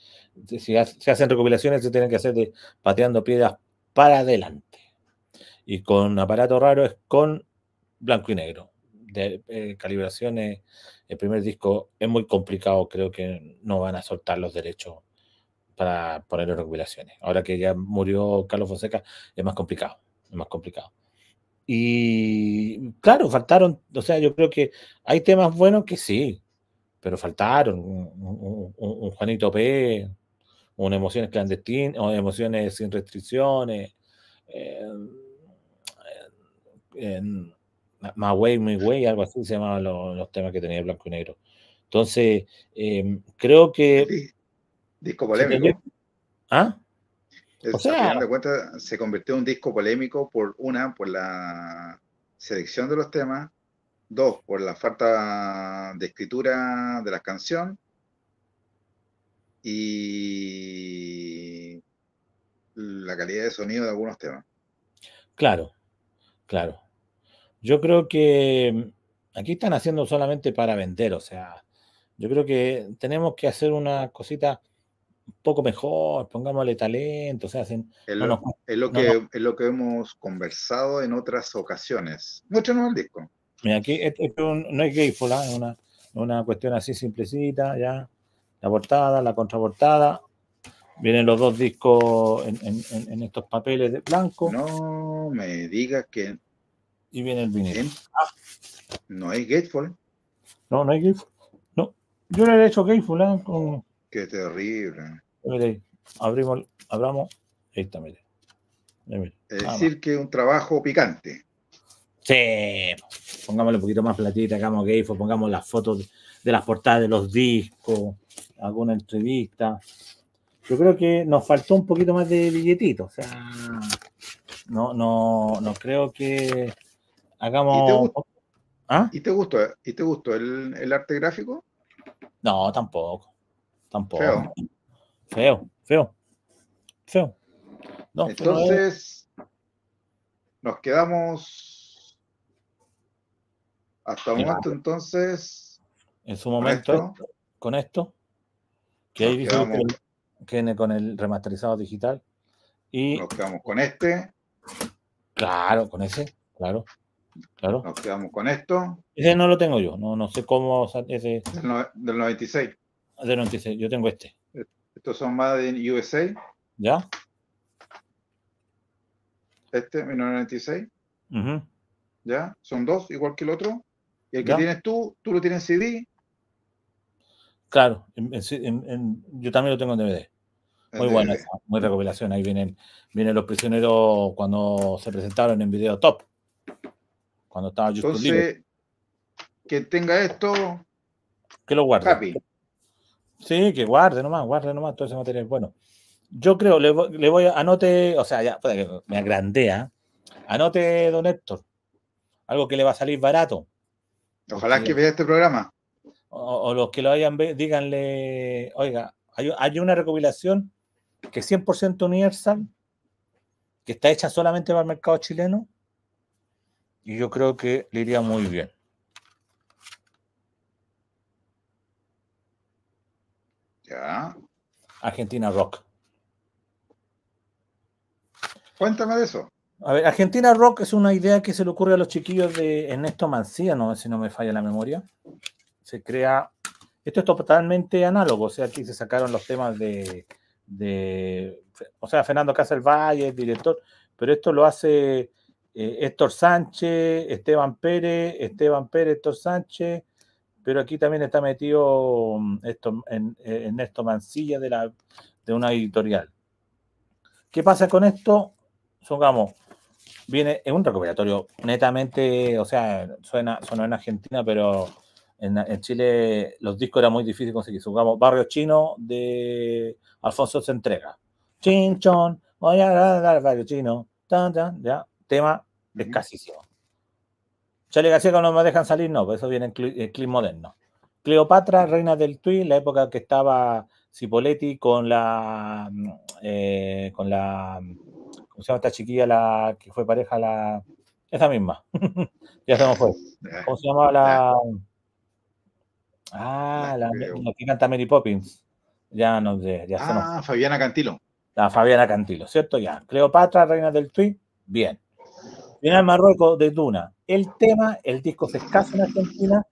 si se hacen recopilaciones, se tienen que hacer de pateando piedras para adelante. Y con aparato raro es con blanco y negro. De eh, calibraciones, el primer disco es muy complicado, creo que no van a soltar los derechos para poner recopilaciones. Ahora que ya murió Carlos Fonseca, es más complicado, es más complicado. Y claro, faltaron, o sea, yo creo que hay temas buenos que sí, pero faltaron un, Juanito P, un emociones clandestinas, emociones sin restricciones, eh, en, My Way, Way, algo así se llamaban los, temas que tenía Blanco y Negro. Entonces, eh, creo que... disco polémico. ¿Ah? o sea, de se convirtió en un disco polémico por una, por la selección de los temas, dos, por la falta de escritura de las canciones y la calidad de sonido de algunos temas. Claro, claro. Yo creo que mm, aquí están haciendo solamente para vender, o sea, yo creo que tenemos que hacer una cosita poco mejor, pongámosle talento, o sea, hacen, es, lo, que, es lo que hemos conversado en otras ocasiones. no el disco. Mira, aquí no hay Grateful, ¿ah? es una, una cuestión así simplecita, ya. La portada, la contraportada. Vienen los dos discos en, estos papeles de blanco. No me digas que. Y viene el vinil. Ah. No hay Gateful. No, no hay Gateful. No. Yo le he hecho Gateful, ¿eh? ¿ah? Con, Qué terrible. Mire, abrimos, abramos. Ahí está, mire. Es decir, que es un trabajo picante. Sí, pongámosle un poquito más platita, hagamos gayfo, pongamos las fotos de las portadas de los discos, alguna entrevista. Yo creo que nos faltó un poquito más de billetito, o sea, no, no, no creo que hagamos. ¿Y te gustó, ¿Ah? ¿Y te gustó, ¿Y te gustó el arte gráfico? No, tampoco. Tampoco. Feo. Feo, feo. Feo. Entonces, nos quedamos hasta un momento, entonces. En su momento, con esto, que ahí con el remasterizado digital. Y nos quedamos con este. Claro, con ese, claro. Claro. Nos quedamos con esto. Ese no lo tengo yo, no, no sé cómo. Ese... del 96 yo tengo este. Estos son más de USA. ¿Ya? Este, 1996. Uh ¿Ya? Son dos, igual que el otro. Y el que tienes tú, tú lo tienes en CD. Claro, yo también lo tengo en DVD. Muy buena, muy recopilación. Ahí vienen, vienen los prisioneros cuando se presentaron en video top. Cuando estaba Justo Entonces, Libre. que tenga esto. Que lo guarde. Sí, que guarde nomás, guarde nomás todo ese material. Bueno, yo creo, le, voy a. Anote, o sea, ya, me agrandea. ¿ah? Anote, don Héctor, algo que le va a salir barato. Ojalá que vea este programa. O, los que lo hayan visto, díganle, oiga, hay, hay, una recopilación que es 100% universal, que está hecha solamente para el mercado chileno, y yo creo que le iría muy bien. Argentina Rock. Cuéntame de eso. A ver, Argentina Rock es una idea que se le ocurre a los chiquillos de Ernesto Mancía, no sé si no me falla la memoria. Se crea. Esto es totalmente análogo, o sea, aquí se sacaron los temas de. de o sea, Fernando Valle, director, pero esto lo hace eh, Héctor Sánchez, Esteban Pérez, Esteban Pérez, Héctor Sánchez, pero aquí también está metido mm, esto, eh, en, esto Mancilla de, la, de una editorial. ¿Qué pasa con esto? Supongamos, viene en un recuperatorio, netamente, o sea, suena, suena en Argentina, pero en, Chile los discos eran muy difíciles de conseguir. Supongamos, Barrio Chino de Alfonso se entrega. Chinchón, voy a Barrio Chino, ya, tema escasísimo. Chale García, que no me dejan salir, no, por eso viene el clip eh, moderno. Cleopatra, reina del Tui, la época que estaba Cipoletti con la. Mm, eh, con la. ¿Cómo se llama esta chiquilla la que fue pareja? la Esa misma. ya sabemos fue. Ah. ¿Cómo se llamaba la. Ah, la, que canta Mary Poppins. Ya no sé. Ya ah, Fabiana Cantilo. La Fabiana Cantilo, ¿cierto? Ya. Cleopatra, reina del Tui, bien. Viene al Marruecos de Duna el tema, el disco se escaso en Argentina,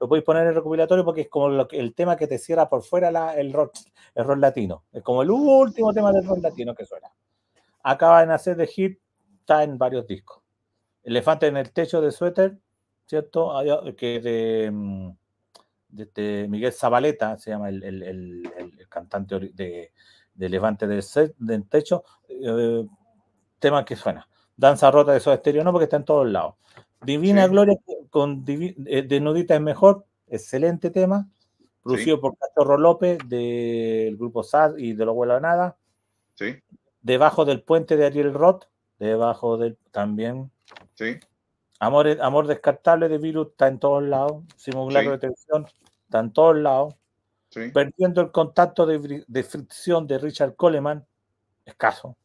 lo podéis poner en el recopilatorio porque es como el tema que te cierra por fuera el, rock, el latino. Es como el último tema del rock latino que suena. Acaba de nacer de hit, está en varios discos. Elefante en el techo de suéter, ¿cierto? Que mm, de, Miguel Zabaleta, se llama el, cantante de, de Elefante del, techo, eh, tema que suena. Danza rota de su estéreo, no, porque está en todos lados. Divina Gloria con Divi, eh, Desnudita es mejor, excelente tema, producido por Cachorro López del grupo SAD y de los a Nada. Sí. Debajo del puente de Ariel Roth, debajo del también. Sí. Amor, amor descartable de virus está en todos lados. Simulacro de televisión está en todos lados. Sí. Perdiendo el contacto de, fricción de Richard Coleman, escaso.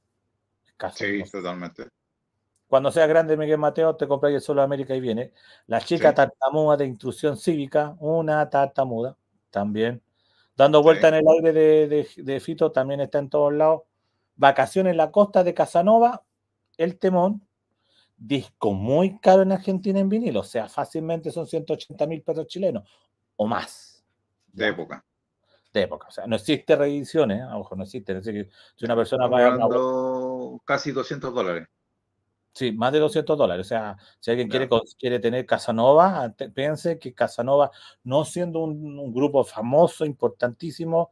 escaso sí, totalmente. Cuando seas grande, Miguel Mateo, te compras el solo de América y viene. La chica tartamuda de instrucción cívica, una tartamuda, también. Dando vuelta en el aire de, Fito, también está en todos lados. Vacaciones en la costa de Casanova, El Temón. Disco muy caro en Argentina en vinilo, o sea, fácilmente son 180 mil pesos chilenos o más. De época. De época, o sea, no existe reediciones, ¿eh? ojo, no existe. si una persona paga. Casi 200 dólares. Sí, más de 200 dólares. O sea, si alguien quiere, quiere tener Casanova, piense que Casanova, no siendo un, grupo famoso, importantísimo,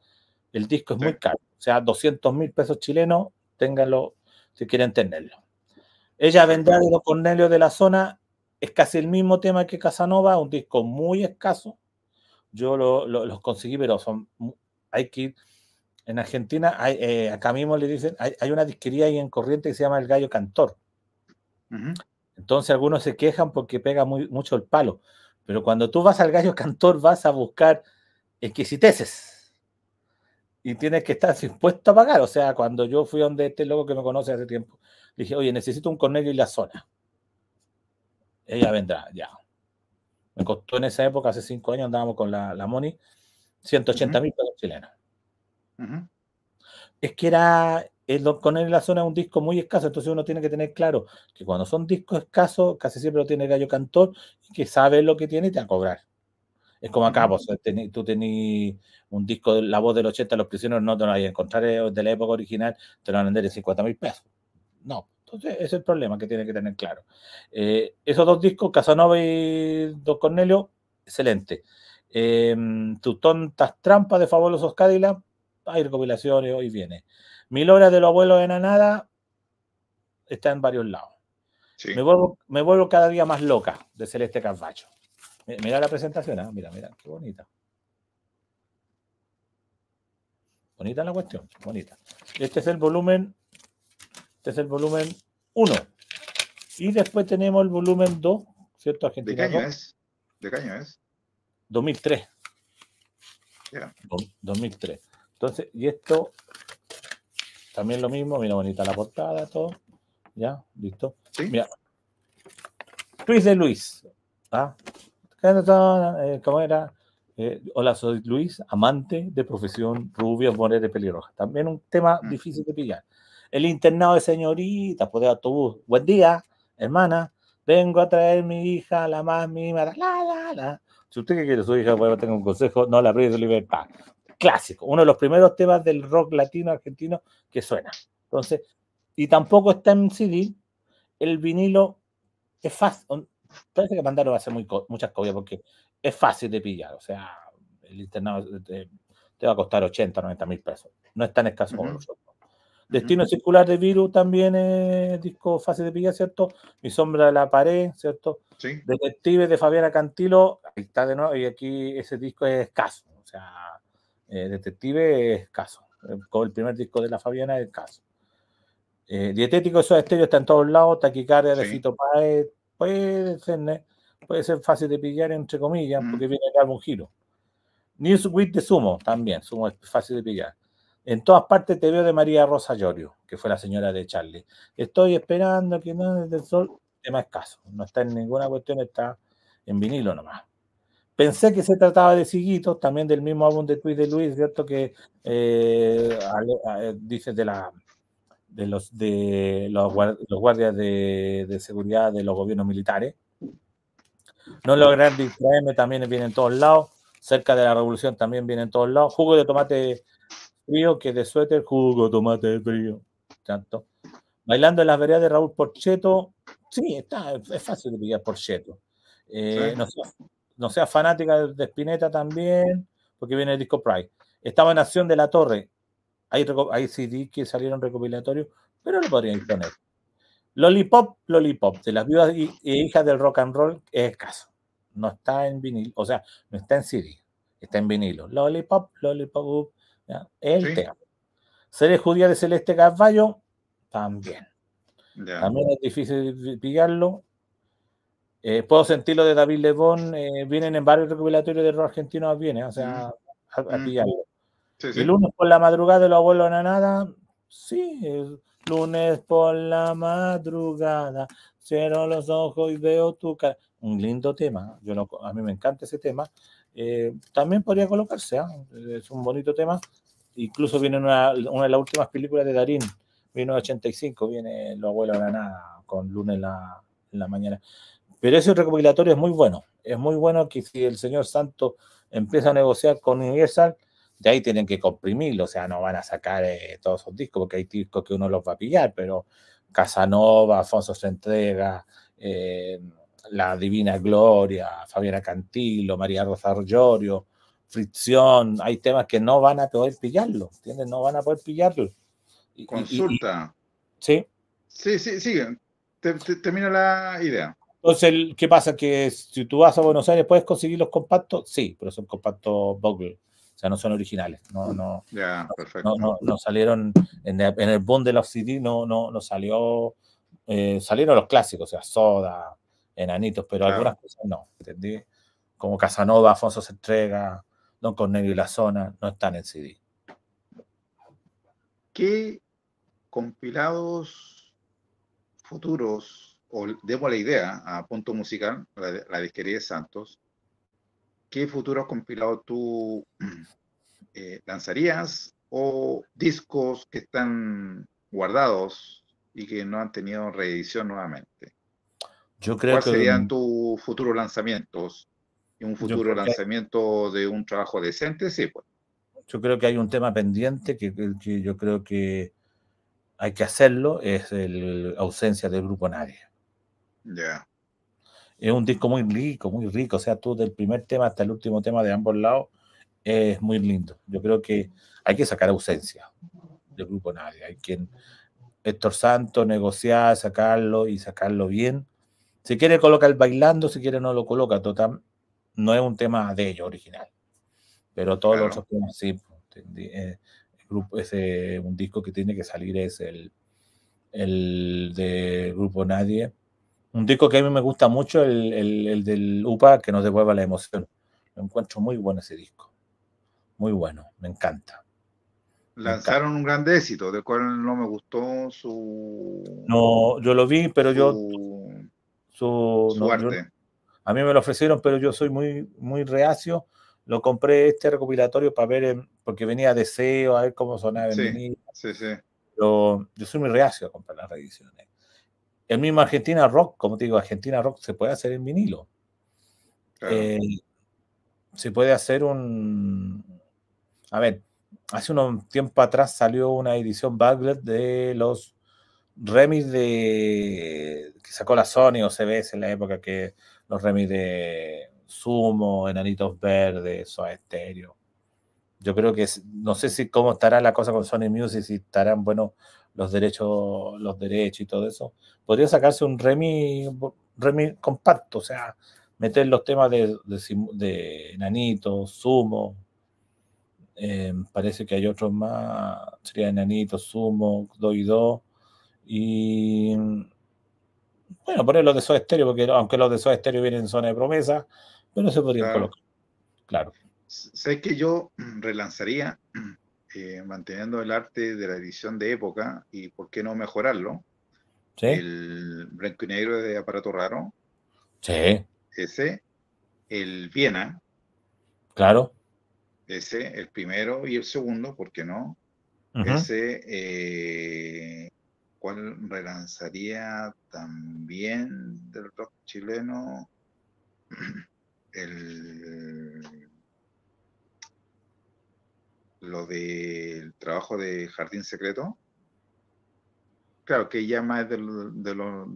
el disco es muy caro. O sea, 200 mil pesos chilenos, ténganlo si quieren tenerlo. Ella vendrá de los de la zona, es casi el mismo tema que Casanova, un disco muy escaso. Yo los conseguí, pero son, hay que En Argentina, eh, acá mismo le dicen, hay, hay una disquería ahí en Corriente que se llama El Gallo Cantor entonces algunos se quejan porque pega muy, mucho el palo. Pero cuando tú vas al gallo cantor vas a buscar exquisiteces. Y tienes que estar dispuesto a pagar. O sea, cuando yo fui donde este loco que me conoce hace tiempo, dije, oye, necesito un Cornelio y la zona. Ella vendrá, ya. Me costó en esa época, hace cinco años, andábamos con la, la Moni, 180 mil uh chilenos. Es que era, el, con en la zona es un disco muy escaso, entonces uno tiene que tener claro que cuando son discos escasos, casi siempre lo tiene gallo cantor, que sabe lo que tiene y te va a cobrar. Es como acá, vos, pues, eh, tení, tú un disco, la voz del 80, los prisioneros no te lo vas a encontrar eh, de la época original, te lo van a vender en 50 mil pesos. No, entonces ese es el problema que tiene que tener claro. Eh, esos dos discos, Casanova y Don Cornelio, excelente. Em, Tus tontas trampas de fabulosos Cadillac, hay recopilaciones, hoy viene. Mil horas de los abuelos en nada está en varios lados. Me, vuelvo, cada día más loca de Celeste Carvacho. Mira la presentación, ¿eh? mira, mira, qué bonita. Bonita la cuestión, bonita. Este es el volumen, este es el volumen 1. Y después tenemos el volumen 2, ¿cierto? Argentina. ¿De qué año es? ¿De qué año es? 2003. Yeah. 2003. Entonces, y esto también lo mismo, mira bonita la portada, todo. Ya, listo. ¿Sí? Mira. Luis de Luis. ¿Ah? Eh, ¿Cómo era? Eh, hola, soy Luis, amante de profesión rubios, de pelirroja. También un tema mm. difícil de pillar. El internado de señoritas, pues, por el autobús. Buen día, hermana. Vengo a traer mi hija, la más mimada. La, la, la. Si usted que quiere su hija, pues tengo un consejo, no la prive de libertad clásico, uno de los primeros temas del rock latino argentino que suena. Entonces, y tampoco está en CD, el vinilo es fácil, parece que va a ser muy, muchas copias porque es fácil de pillar, o sea, el internado te, va a costar 80, 90 mil pesos, no es tan escaso Destino Circular de Virus también es disco fácil de pillar, ¿cierto? Mi Sombra de la Pared, ¿cierto? Detective de Fabiana Cantilo, ahí está de nuevo, y aquí ese disco es escaso, o sea, eh, Detective es caso. Con el primer disco de la Fabiana es caso. Eh, dietético, eso estéreo está en todos lados, taquicardia, sí. puede ser, ¿eh? puede ser fácil de pillar, entre comillas, mm. porque viene el un giro. with de Sumo, también, Sumo es fácil de pillar. En todas partes te veo de María Rosa Llorio, que fue la señora de Charlie. Estoy esperando que no desde el sol, tema escaso. No está en ninguna cuestión, está en vinilo nomás. Pensé que se trataba de Siguitos, también del mismo álbum de Twist de Luis, ¿cierto? Que eh, eh, dice de la de los de los, guardias de, seguridad de los gobiernos militares. No lograr distraerme también viene en todos lados. Cerca de la revolución también viene en todos lados. Jugo de tomate frío que de suéter, jugo de tomate frío. Tanto. Bailando en las veredas de Raúl Porcheto. Sí, está, es fácil de pillar Porcheto. Eh, no sé, no sea fanática de Spinetta también, porque viene el disco Pride. Estaba en Acción de la Torre. Hay, hay CD que salieron recopilatorios, pero lo podrían poner. Lollipop, Lollipop, de las viudas e hijas del rock and roll, es escaso. No está en vinilo, o sea, no está en CD, está en vinilo. Lollipop, Lollipop, uh, el tema. seres judía de Celeste Caballo. también. También es difícil pillarlo. Eh, puedo lo de David Lebón, eh, vienen en varios recopilatorios de rock argentino, viene, eh, o sea, mm. a, mm. lunes por la madrugada de los abuelos nada, sí, lunes por la madrugada, cierro los ojos y veo tu cara. Un lindo tema, yo no, a mí me encanta ese tema. Eh, también podría colocarse, es un bonito tema. Incluso viene una, una de las últimas películas de Darín, 1985, viene Los abuelos de la nada, con lunes la, en la mañana. Pero ese recopilatorio es muy bueno. Es muy bueno que si el señor Santo empieza a negociar con Universal, de ahí tienen que comprimirlo. O sea, no van a sacar eh, todos esos discos, porque hay discos que uno los va a pillar, pero Casanova, Afonso se entrega. Eh, la Divina Gloria, Fabiana Cantilo, María Rosa llorio Fricción, hay temas que no van a poder pillarlo, ¿entiendes? No van a poder pillarlo. Consulta. ¿Sí? sí. Sí, sí, Te, la idea. Entonces, ¿qué pasa? Que si tú vas a Buenos Aires, ¿puedes conseguir los compactos? Sí, pero son compactos Bogle. O sea, no son originales. No, no, no, salieron en el, boom de la CD, no, no, no salió. Eh, salieron los clásicos, o sea, Soda, Enanitos, pero algunas cosas no, ¿entendí? Como Casanova, Afonso se entrega, Don Cornelio y la zona, no están en CD. ¿Qué compilados futuros o debo la idea a Punto Musical, la, de, disquería de Santos, ¿qué futuros compilados tú eh, lanzarías o discos que están guardados y que no han tenido reedición nuevamente? Yo creo ¿Cuáles serían tus futuros lanzamientos? ¿Y un futuro lanzamiento de un trabajo decente? Sí, pues. Yo creo que hay un tema pendiente que, yo creo que hay que hacerlo, es la ausencia del grupo área. Es un disco muy rico, muy rico. O sea, tú del primer tema hasta el último tema de ambos lados es muy lindo. Yo creo que hay que sacar ausencia del grupo Nadie. Hay quien, Héctor santo negociar, sacarlo y sacarlo bien. Si quiere, colocar el bailando, si quiere, no lo coloca. Total, no es un tema de ellos original. Pero todos los otros temas sí. Pues, eh, el grupo, ese, un disco que tiene que salir es el, el de Grupo Nadie un disco que a mí me gusta mucho, el, del UPA, que nos devuelva la emoción. Lo encuentro muy bueno ese disco. Muy bueno, me encanta. Lanzaron un gran éxito, ¿De cual no me gustó su. No, yo lo vi, pero yo. Su, su a mí me lo ofrecieron, pero yo soy muy, muy reacio. Lo compré este recopilatorio para ver, porque venía deseo, a ver cómo sonaba. Sí, sí, sí. yo soy muy reacio a comprar las reediciones. El mismo Argentina Rock, como te digo, Argentina Rock se puede hacer en vinilo. Eh, se puede hacer un. A ver, hace un tiempo atrás salió una edición Baglet de los remis de que sacó la Sony o CBS en la época que los remis de Sumo, Enanitos Verdes, Soa Estéreo. Yo creo que no sé si cómo estará la cosa con Sony Music, si estarán buenos los derechos, los derechos y todo eso. Podría sacarse un remi, remi compacto, o sea, meter los temas de, de, Sumo. Eh, parece que hay otros más, sería Nanito, Sumo, Do y Y bueno, poner los de Soda Estéreo, porque aunque los de Soda Estéreo vienen en zona de promesa, pero se podrían colocar. Claro. Sé que yo relanzaría eh, manteniendo el arte de la edición de época y por qué no mejorarlo. El blanco y negro de aparato raro. Ese. El Viena. Claro. Ese, el primero y el segundo, ¿por qué no? Ese, eh, ¿cuál relanzaría también del rock chileno? El lo del trabajo de Jardín Secreto, claro, que ya más de, de, los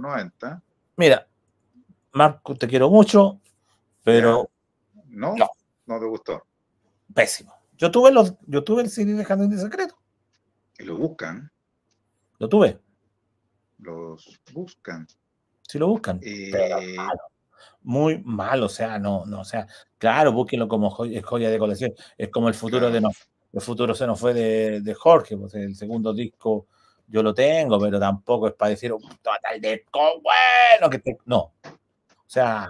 90. Mira, Marco, te quiero mucho, pero... no, no, te gustó. Pésimo. Yo tuve, los, yo tuve el cine de Jardín Secreto. Y lo buscan. Lo tuve. Los buscan. Sí, lo buscan. Eh, muy mal, o sea, no, no, o sea, claro, búsquenlo como eh, joya, de colección, es como el futuro de no, el futuro se nos fue de, Jorge, pues el segundo disco yo lo tengo, pero tampoco es para decir un total de bueno que no. O sea,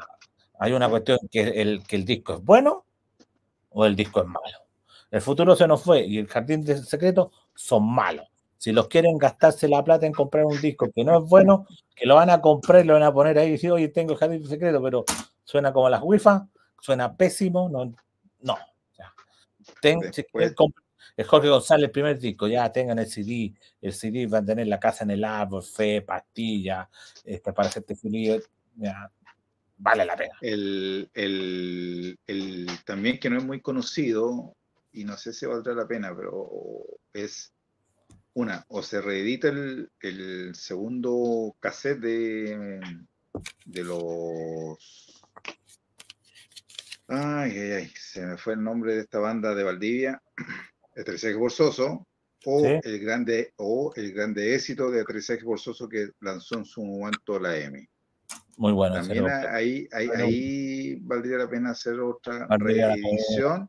hay una cuestión que el, que el disco es bueno o el disco es malo. El futuro se nos fue y el jardín de secreto son malos. Si los quieren gastarse la plata en comprar un disco que no es bueno, que lo van a comprar y lo van a poner ahí y decir, oye, tengo el jardín secreto, pero suena como las wifas, suena pésimo, no. no. Ten, Jorge González, el primer disco, ya tengan el CD, el CD van a tener la casa en el árbol, fe, pastilla, este, para hacerte feliz, vale la pena. El, el, también que no es muy conocido, y no sé si valdrá la pena, pero es una, o se reedita el, el segundo cassette de, de los... Ay, ay, ay, se me fue el nombre de esta banda de Valdivia, Aterrizaje Forzoso, o, el grande, o el grande éxito de Aterrizaje Forzoso que lanzó en su momento la M. Muy buena También ahí, ahí, valdría la pena hacer otra reedición.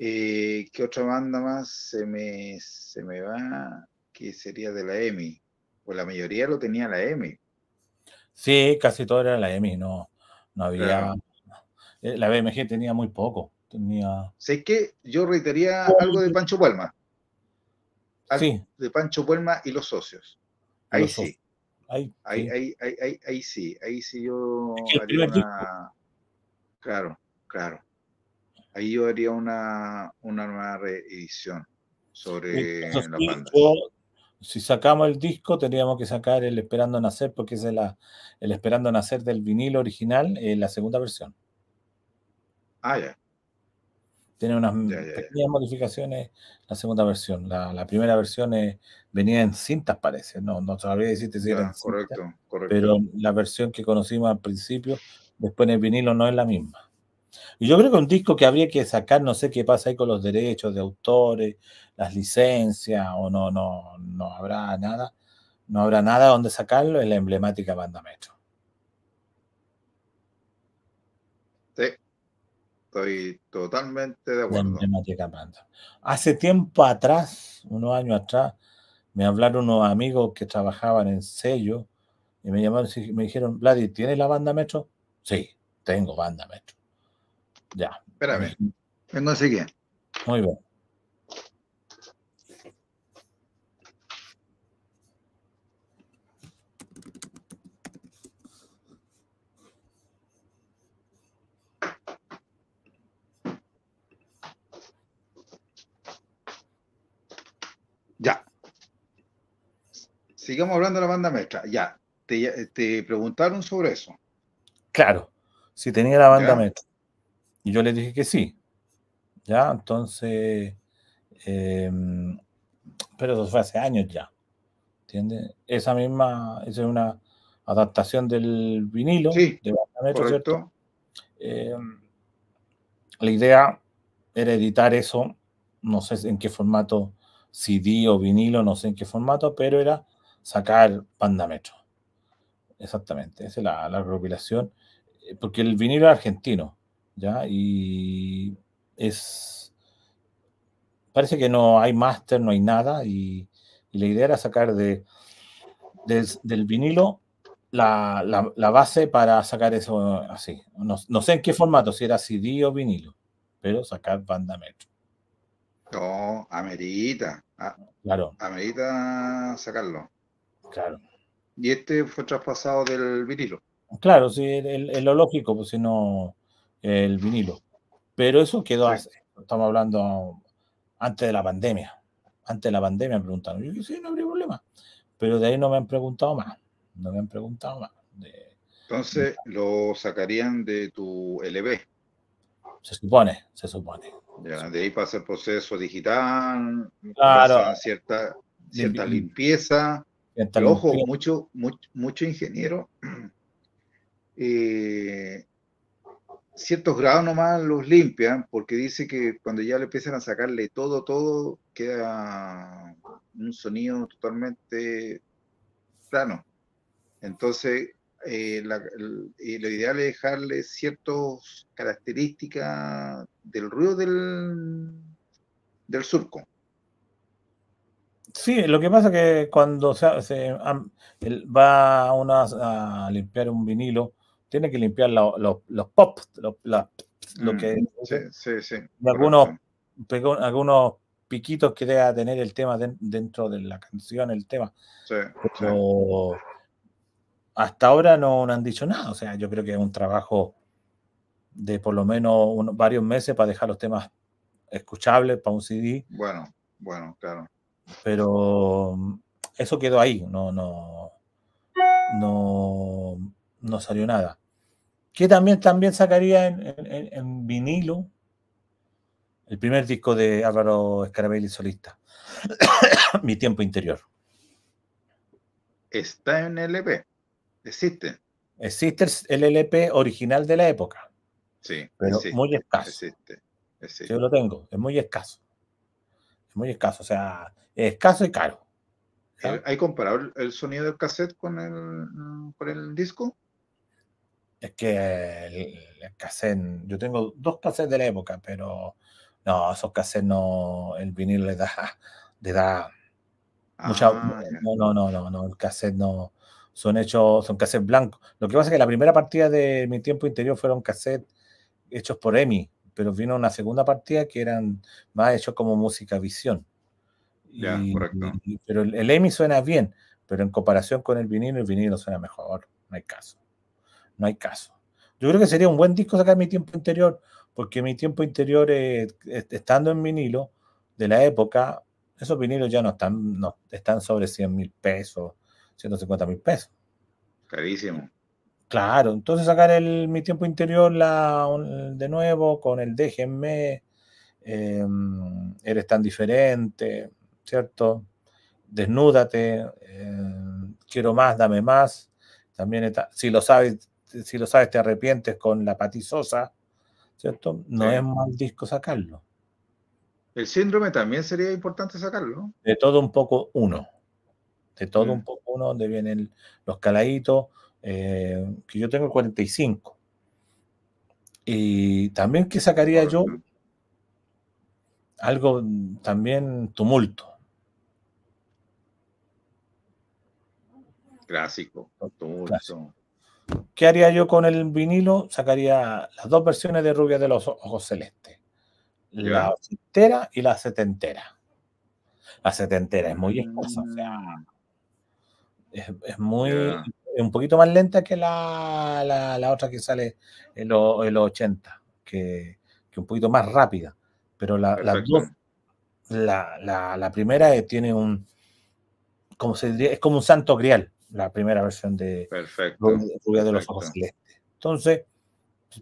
Eh, ¿Qué otra banda más se me, se me va? ¿Qué sería de la EMI. Pues la mayoría lo tenía la EMI. Sí, casi todo era la EMI, no, no había. Eh, la BMG tenía muy poco. Tenía... Sé que yo reiteraría algo de Pancho Palma. Sí. De Pancho Palma y los socios. Ahí sí. Ahí, ahí, Ahí, ahí, ahí, sí, ahí sí yo haría una... Claro, claro ahí yo haría una, nueva reedición sobre si sacamos el disco, tendríamos que sacar el Esperando Nacer, porque es el, el Esperando Nacer del vinilo original, eh, la segunda versión. Ah, ya. Tiene unas pequeñas modificaciones la segunda versión. La, primera versión eh, venía en cintas, parece. No, no sabría si era correcto, correcto. Pero la versión que conocimos al principio, después en el vinilo, no es la misma. Y yo creo que un disco que habría que sacar, no sé qué pasa ahí con los derechos de autores, las licencias, o no, no, no habrá nada, no habrá nada donde sacarlo, es la emblemática banda Metro. Sí, estoy totalmente de acuerdo. emblemática banda. Hace tiempo atrás, unos años atrás, me hablaron unos amigos que trabajaban en sello y me llamaron y me dijeron, Vladi, ¿tienes la banda Metro? Sí, tengo banda Metro. Ya. Espérame. Vengo pues enseguida. Muy bien. Ya. Sigamos hablando de la banda mezcla. Ya. Te, te preguntaron sobre eso. Claro. Si tenía la banda ¿Ya? Y yo le dije que sí. Ya, entonces, em, pero eso fue hace años ya. ¿Entiendes? Esa misma, esa es una adaptación del vinilo. Sí, de correcto. ¿cierto? Em, la idea era editar eso, no sé en qué formato, CD o vinilo, no sé en qué formato, pero era sacar pandametro. Exactamente, esa es la, la recopilación, eh, porque el vinilo es argentino, ¿ya? Y es, parece que no hay máster, no hay nada, y, la idea era sacar de, del vinilo la, base para sacar eso así. No, sé en qué formato, si era CD o vinilo, pero sacar banda metro. No, amerita. Ah, claro. Amerita sacarlo. Claro. Y este fue traspasado del vinilo. Claro, sí, es lo lógico, pues si no, el vinilo. Pero eso quedó, hace, estamos hablando antes de la pandemia. Antes de la pandemia me preguntaron, yo sí, no habría problema. Pero de ahí no me han preguntado más, no me han preguntado más. Entonces, ¿lo sacarían de tu LB? Se supone, se supone. de ahí pasa el proceso digital, pasa cierta, cierta limpieza. ojo, mucho, mucho, mucho ciertos grados nomás los limpian, porque dice que cuando ya le empiezan a sacarle todo, todo, queda un sonido totalmente plano. Entonces, eh, lo ideal es dejarle ciertas características del ruido del, del surco. Sí, lo que pasa es que cuando se, va una, a limpiar un vinilo, tiene que limpiar los pops, lo mm, que... Sí, sí, sí. Algunos, algunos piquitos que debe tener el tema dentro de la canción, el tema. Sí, hasta ahora no, han dicho nada. O sea, yo creo que es un trabajo de por lo menos varios meses para dejar los temas escuchables para un CD. Bueno, bueno, claro. Pero mm, eso quedó ahí, no, no, no, no salió nada. Que también, también sacaría en, vinilo el primer disco de Álvaro Scarabelli solista, Mi tiempo interior. Está en LP, e existe. Existe el LP e original de la época. Sí, pero muy escaso. Yo lo tengo, es muy escaso. Es muy escaso, o sea, es escaso y caro. Eh, ¿Hay comparado el sonido del cassette con el, con el disco? Es que el, cassette, yo tengo dos cassettes de la época, pero no, esos cassettes no, el vinil le da, le da ah, no, no, no, no, el cassette no, son hechos, son cassettes blancos. Lo que pasa es que la primera partida de mi tiempo interior fueron cassettes hechos por EMI, pero vino una segunda partida que eran más hechos como música visión. Ya, correcto. pero el, el EMI suena bien, pero en comparación con el vinilo, el vinilo suena mejor, no hay caso no hay caso. Yo creo que sería un buen disco sacar mi tiempo interior, porque mi tiempo interior, estando en vinilo de la época, esos vinilos ya no están, no, están sobre 100 mil pesos, 150 mil pesos. Carísimo. Claro, entonces sacar mi tiempo interior la, de nuevo con el déjenme, em, eres tan diferente, ¿cierto? Desnúdate, em, quiero más, dame más. También está, si lo sabes, si lo sabes, te arrepientes con la patizosa, ¿cierto? No es mal disco sacarlo. El síndrome también sería importante sacarlo, De todo un poco uno. De todo un mm. poco uno, donde vienen los caladitos, eh, que yo tengo el 45. Y también que sacaría yo algo también tumulto. Clásico, tumulto. ¿Qué haría yo con el vinilo? Sacaría las dos versiones de Rubia de los Ojos Celestes. La ochentera y la setentera. La setentera es muy escasa, ah. es, muy un poquito más lenta que la, otra que sale en, los 80, que, que, un poquito más rápida. Pero la, la, primera tiene un, como se diría, es como un santo grial la primera versión de Rubia, de los Ojos Celestes. Entonces,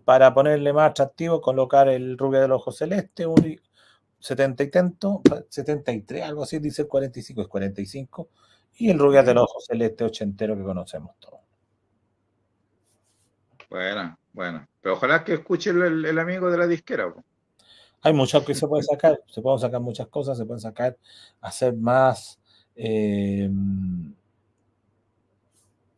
para ponerle más atractivo, colocar el Rubia del Ojo Celeste, un 70 y 73, algo así, dice 45, es 45, y el Rubia del Ojo Celeste ochentero que conocemos todos. Bueno, bueno, pero ojalá que escuche el, amigo de la disquera. Hay muchas que se puede sacar, se pueden sacar muchas cosas, se pueden sacar, hacer más. Eh,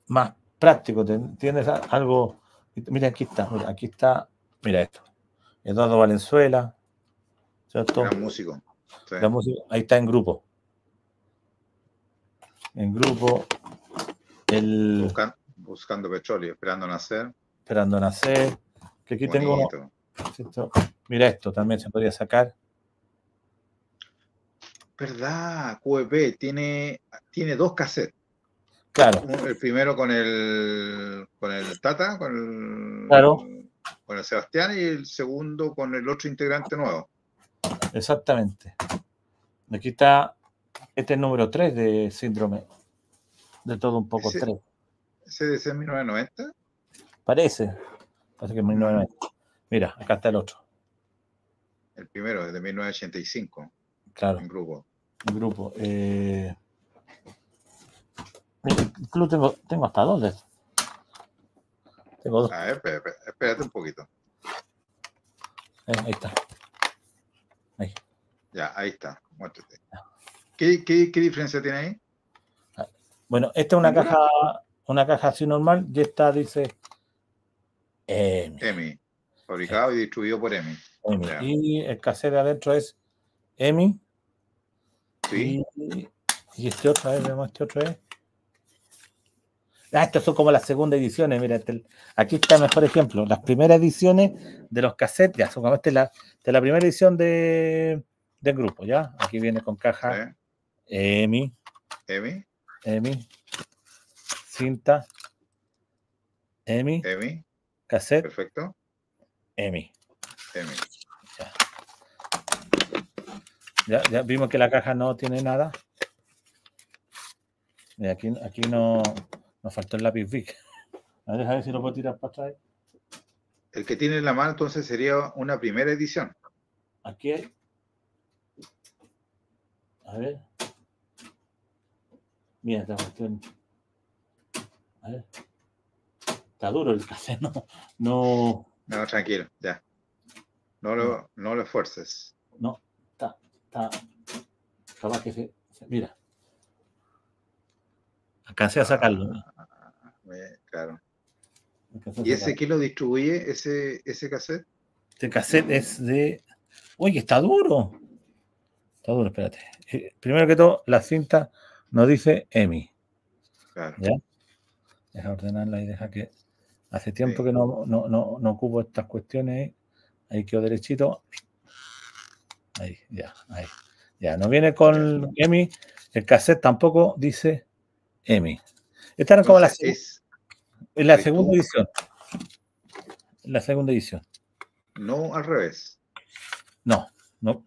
más práctico, tienes Algo, mira, aquí está, aquí está, mira esto. Eduardo Valenzuela, ¿cierto? músico. Ahí está en grupo. En grupo. El... buscando petróleo, esperando nacer. Esperando nacer. Que aquí tengo. Mira esto, también se podría sacar. ¿Verdad? QEP tiene, tiene dos cassettes. El primero con el, con el Tata, con el, claro. con Sebastián y el segundo con el otro integrante nuevo. Exactamente. Aquí está, este número 3 de Síndrome, de todo un poco 3. ¿Ese de 1990? Parece, parece que 1990. Mira, acá está el otro. El primero, de 1985. Claro. En grupo. En grupo. Eh, Incluso tengo, tengo hasta dos de Tengo dos. A ver, espérate, un poquito. Eh, ahí está. Ahí. Ya, ahí está. Muéstrate. ¿Qué, qué, qué diferencia tiene ahí? Ah, bueno, esta es una caja, una caja así normal y esta dice EMI. fabricado y distribuido por EMI. Y el casero adentro es EMI. Sí. Y, este otro, este otro es ¿eh? Ah, estas son como las segundas ediciones, mira, este, aquí está el mejor ejemplo. Las primeras ediciones de los cassettes, ya este, esta la, de la primera edición del grupo, ¿ya? Aquí viene con caja EMI. EMI. Cinta. EMI. EMI. Cassette. Perfecto. EMI. Ya. vimos que la caja no tiene nada. Aquí, aquí no, nos faltó el lápiz big. A ver, a ver si lo puedo tirar para atrás. El que tiene en la mano entonces sería una primera edición. Aquí hay. A ver. Mira esta cuestión. A ver. Está duro el café, no. No, no tranquilo, ya. No lo, no lo esfuerces. No, está, está. Capaz que se. Mira. Alcancé a sacarlo. Eh, claro. ¿Y ese qué lo distribuye, ese, ese cassette? Este cassette es de. Oye, está duro. Está duro, espérate. Eh, primero que todo, la cinta nos dice EMI. ¿Ya? Deja ordenarla y deja que. Hace tiempo que no, ocupo estas cuestiones. Ahí quedó derechito. Ahí, ya, ahí. Ya, no viene con EMI. El cassette tampoco dice EMI. Están como las. En la segunda edición. En la segunda edición. No, al revés. No, no.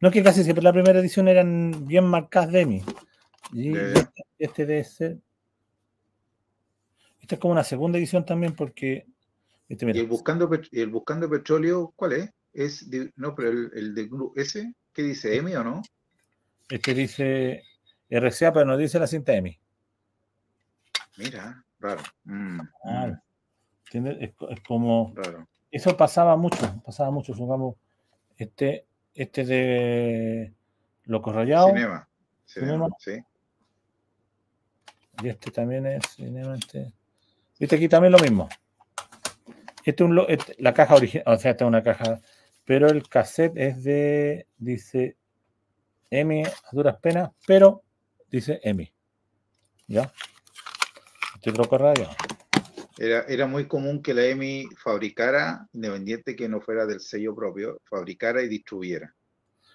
No que casi siempre la primera edición eran bien marcadas de EMI. Y de... este, este es como una segunda edición también porque. Este, ¿Y el buscando, el buscando petróleo, ¿cuál es? es no, pero el, de ese, S, ¿qué dice? ¿EMI o no? Este dice RCA, pero no dice la cinta EMI. Mira. Mm, claro. Mm. Es, como. Eso pasaba mucho, pasaba mucho, Este, este de Loco Rayado. Cinema. Cinema, sí. Y este también es cinema. Este. Viste aquí también lo mismo. Este un, la caja original, o sea, esta es una caja, pero el cassette es de, dice, M a duras penas, pero dice M. ¿Ya? este loco rayado Era, era muy común que la EMI fabricara, independiente que no fuera del sello propio, fabricara y distribuyera.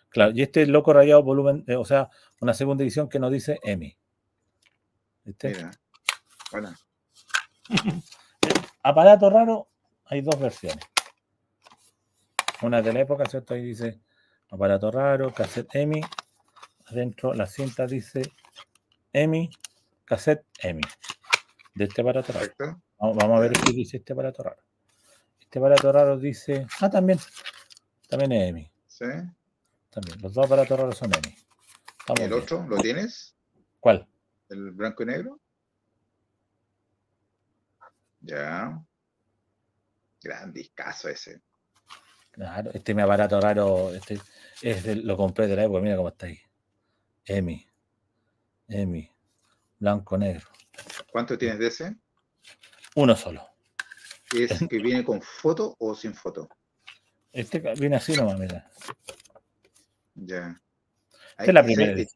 Claro, y este Loco Rayado volumen, eh, o sea, una segunda edición que nos dice EMI. ¿Viste? Aparato raro, hay dos versiones. Una de la época, ¿cierto? Ahí dice aparato raro, cassette EMI. Adentro la cinta dice EMI, cassette EMI de este aparato raro. Vamos, a ver qué dice este aparato raro. Este aparato raro dice. Ah, también. También es EMI. Sí. También. Los dos aparatos raros son EMI. ¿Y el otro? ¿Lo tienes? ¿Cuál? ¿El blanco y negro? Ya. Gran discazo ese. Claro, este mi aparato raro, este es lo compré de la época, mira cómo está ahí. Emi. Emi blanco-negro. ¿Cuánto tienes de ese? Uno solo. ¿Es que viene con foto o sin foto? Este viene así nomás, mira. Ya. Esta es la primera. E-,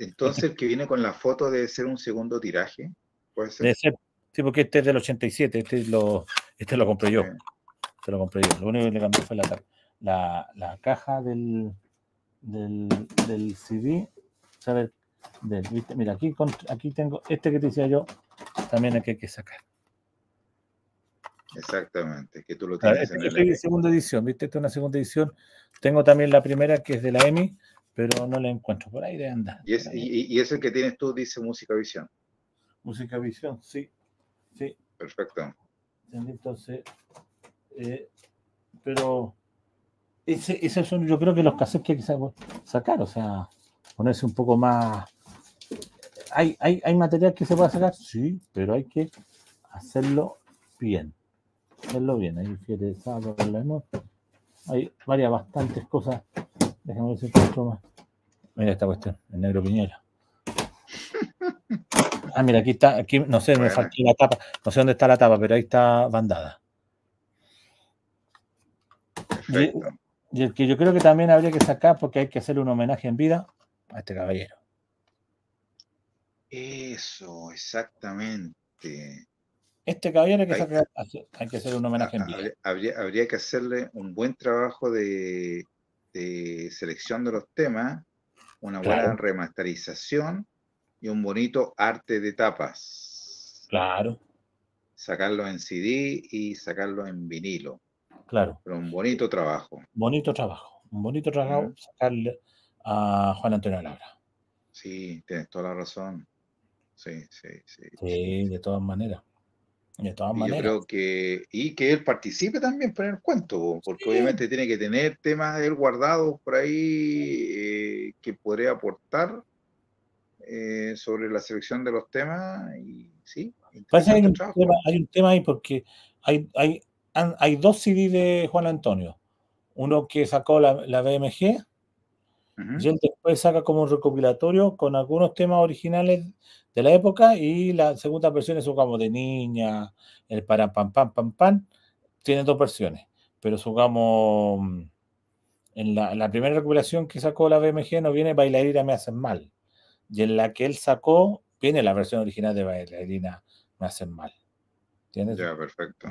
entonces, el este- que viene con la foto debe ser un segundo tiraje, ¿puede ser? Sí, porque este es del 87, este lo, este lo compré yo. Este lo compré yo. Lo único que le cambió fue la, la, la caja del, del, del CD, ¿viste? Mira, aquí, aquí tengo este que te decía yo, también aquí hay que sacar. Exactamente, que tú lo tienes en este segunda edición, ¿viste? Esta es una segunda edición. Tengo también la primera que es de la EMI, pero no la encuentro. Por ahí de anda Y es, que tienes tú, dice Música Visión. Música Visión, sí. Sí. Perfecto. Entonces, eh, pero ese, esos son, yo creo que los cassettes que hay que sacar, o sea, ponerse un poco más. ¿Hay, hay, material que se pueda sacar? Sí, pero hay que hacerlo bien. Hacerlo bien. Hay varias, bastantes cosas. Déjame ver si más. Mira esta cuestión, el negro piñera. Ah, mira, aquí está, aquí no sé, me faltó la tapa, no sé dónde está la tapa, pero ahí está bandada. Y, el que yo creo que también habría que sacar, porque hay que hacer un homenaje en vida, a este caballero. Eso, exactamente. Este caballero hay que, sacar, hacer un homenaje. en ah, Habría, que hacerle un buen trabajo de, selección de los temas, una buena remasterización y un bonito arte de tapas. Claro. Sacarlo en CD y sacarlo en vinilo. Claro. Pero un bonito trabajo. Bonito trabajo. Un bonito trabajo a Juan Antonio Labra. Sí, tienes toda la razón. Sí, sí, sí. Sí, de todas maneras. De todas y maneras. creo que, y que él participe también por el cuento, porque obviamente tiene que tener temas él guardados por ahí eh, que podría aportar eh, sobre la selección de los temas. Y sí, hay, un tema, hay un tema ahí porque hay, hay, hay dos CDs de Juan Antonio. Uno que sacó la, la BMG y él después saca como un recopilatorio con algunos temas originales de la época y la segunda versión es como de niña, el para pam pam pam pam. Tiene dos versiones, pero jugamos en la, la, primera recopilación que sacó la BMG no viene Bailarina me hacen mal. Y en la que él sacó viene la versión original de Bailarina me hacen mal. ¿Tienes? Ya, perfecto.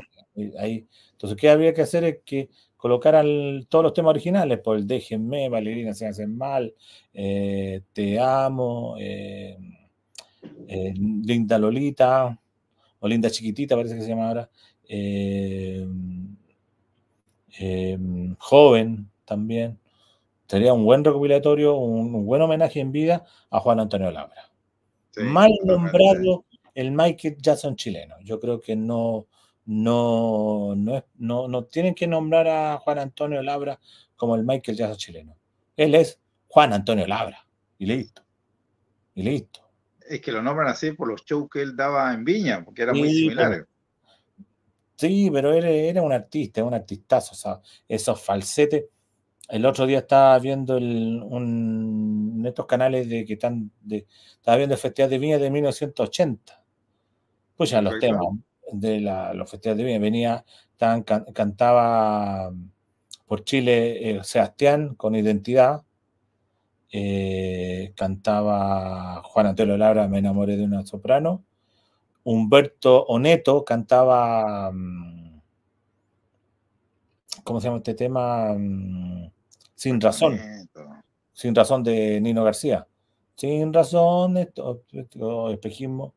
Ahí, entonces, ¿qué había que hacer? Es que colocaran todos los temas originales, por el Déjenme, Valerina se hacen mal, eh, Te amo, eh, eh, Linda Lolita, o Linda Chiquitita parece que se llama ahora, em, Joven también. Sería un buen recopilatorio, un, buen homenaje en vida a Juan Antonio Labra. Mal nombrado el Michael Jackson chileno. Yo creo que no, no, no, no, tienen que nombrar a Juan Antonio Labra como el Michael Jackson chileno. Él es Juan Antonio Labra. Y listo. Y listo. Es que lo nombran así por los shows que él daba en Viña, porque era muy similar. Sí, pero era un artista, un artistazo. O sea, esos falsetes. El otro día estaba viendo en estos canales de que están. De, estaba viendo el Festival de Viña de 1980. Pues ya los temas de la, los festivales de bienvenida Venía, tan, cantaba mm, por Chile eh, Sebastián con identidad. Eh, cantaba Juan Antonio Labra, Me enamoré de una soprano. Humberto Oneto cantaba. Mm, ¿Cómo se llama este tema? Mm, Sin razón. Sin razón de Nino García. Sin razón, espejismo.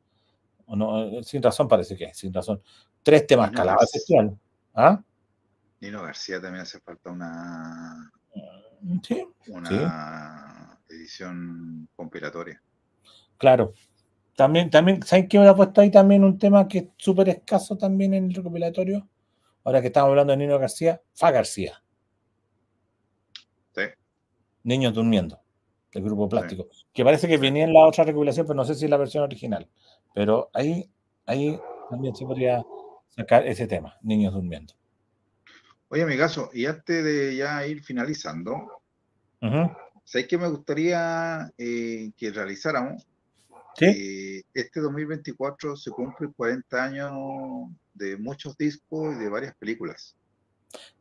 Eh, sin razón parece que, sin razón. Tres temas Nino ¿ah? Nino García también hace falta una. Mm, una edición compilatoria. Claro. También, también, ¿saben qué me ha puesto ahí también un tema que es súper escaso también en el recopilatorio? Ahora que estamos hablando de Nino García, Fa García. Sí. durmiendo el grupo plástico, que parece que venía en la otra recopilación, pero no sé si es la versión original. Pero ahí, ahí también se podría sacar ese tema, niños durmiendo. Oye, amigazo, y antes de ya ir finalizando, uh que me gustaría eh, que realizáramos? ¿Sí? Eh, este 2024 se cumple 40 años de muchos discos y de varias películas.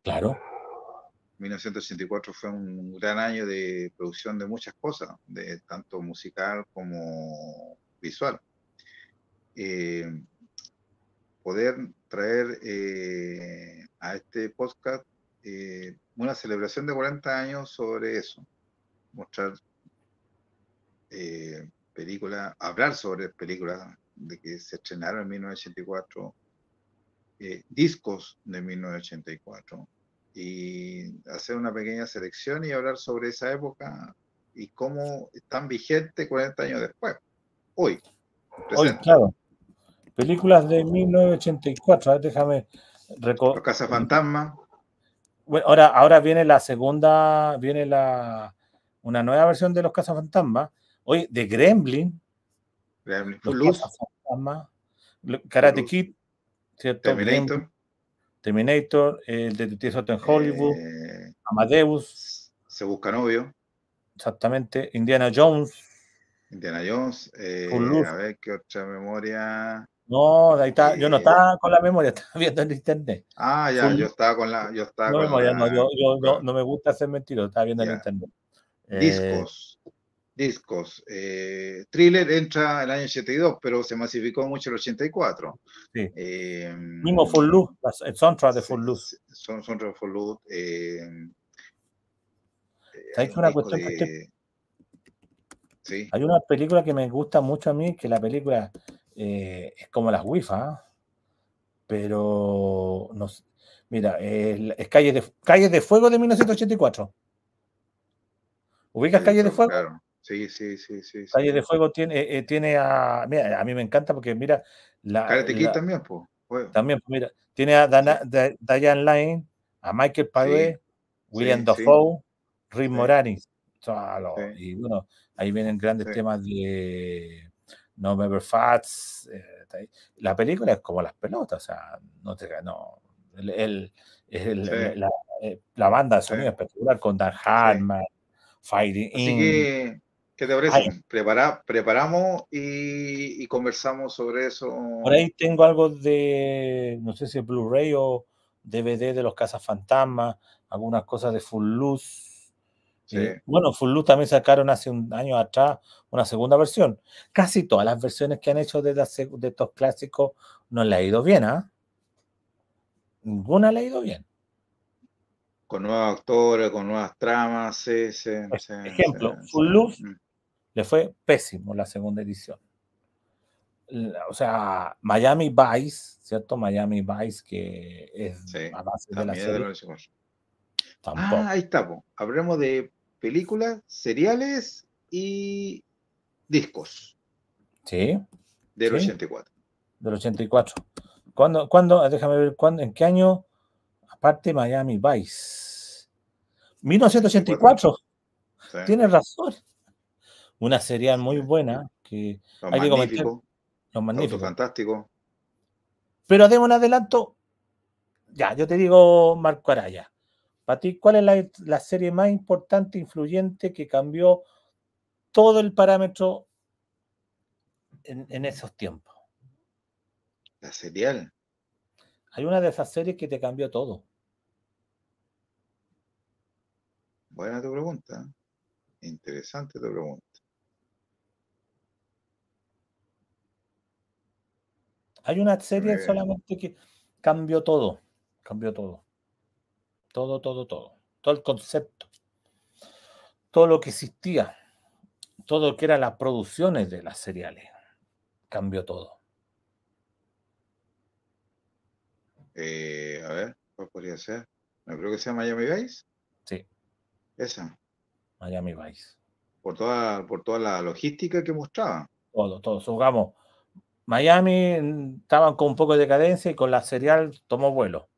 Claro. 1984 fue un gran año de producción de muchas cosas, de tanto musical como visual. Eh, poder traer eh, a este podcast eh, una celebración de 40 años sobre eso, mostrar películas, hablar sobre películas de que se estrenaron en 1984, discos de 1984 y hacer una pequeña selección y hablar sobre esa época y cómo tan vigente 40 años después, hoy. Hoy, claro. Películas de 1984, a ver, déjame recordar. Los Bueno, ahora, ahora viene la segunda, viene la una nueva versión de Los Cazafantasmas. Hoy, de Gremlin. Gremlin. Karate Kid. Terminator, el de en Hollywood, eh, Amadeus. Se busca novio. Exactamente. Indiana Jones. Indiana Jones. Eh, a ver qué otra memoria. No, ahí está, yo no eh, estaba con la memoria, estaba viendo en internet. Ah, ya, yo estaba con la. Yo estaba no, memoria, no, no, me gusta hacer mentiros, estaba viendo en internet. Discos. Eh, discos. Eh, Thriller entra el año 82, pero se masificó mucho en el 84. Sí. Eh, Mismo Full Luz el soundtrack de Full Luz Son, eh, eh, de Full una cuestión? Hay una película que me gusta mucho a mí, que la película es como las WIFA, ¿ah? pero no Mira, es Calles de, Calles de Fuego de 1984. ¿Ubicas Calles de Fuego? Claro. Sí, sí, sí, sí. de Fuego tiene, eh, eh, tiene a. Mira, a mí me encanta porque mira. La, Karate también, pues. También, mira. Tiene a Dana, Diane Lane, a Michael Pave, William Dafoe, Rick Moranis. Y bueno, ahí vienen grandes temas de No Fats. Eh, la película es como las pelotas, o sea, no te. No, la, banda de sonido espectacular con Dan Hartman. Fighting ¿Qué te parece? preparamos y, conversamos sobre eso. Por ahí tengo algo de, no sé si Blu-ray o DVD de los Casas Fantasma, algunas cosas de Full Luz. Eh, bueno, Full Luz también sacaron hace un año atrás una segunda versión. Casi todas las versiones que han hecho de, estos clásicos no le ha ido bien, ¿ah? Ninguna le ha ido bien con nuevos actores, con nuevas tramas. Ejemplo, Full Luz mm le fue pésimo la segunda edición. O sea, Miami Vice, ¿cierto? Miami Vice, que es la base de la serie. Ah, ahí estamos. Hablamos de películas, seriales y discos. Sí. Del 84. Del 84. ¿Cuándo, cuándo, ah, déjame ver, ¿cuándo, en qué año? Aparte Miami Vice. 1984. Tienes razón una serial muy buena que Los hay que comentar. Los magníficos. Pero de un adelanto. Ya, yo te digo, Marco Araya. Para ti, ¿cuál es la, serie más importante, influyente, que cambió todo el parámetro en, en, esos tiempos? La serial. Hay una de esas series que te cambió todo. Buena tu pregunta. Interesante tu pregunta. Hay una serie solamente que cambió todo, cambió todo. Todo, todo, todo. Todo el concepto. Todo lo que existía. Todo lo que eran las producciones de las seriales. Cambió todo. Eh, a ver, ¿cuál podría ser? No creo que sea Miami Vice. Sí. Esa. Miami Vice. Por toda, por toda la logística que mostraba. Todo, todo. Jugamos Miami mm, estaban con un poco de decadencia y con la serial tomó vuelo.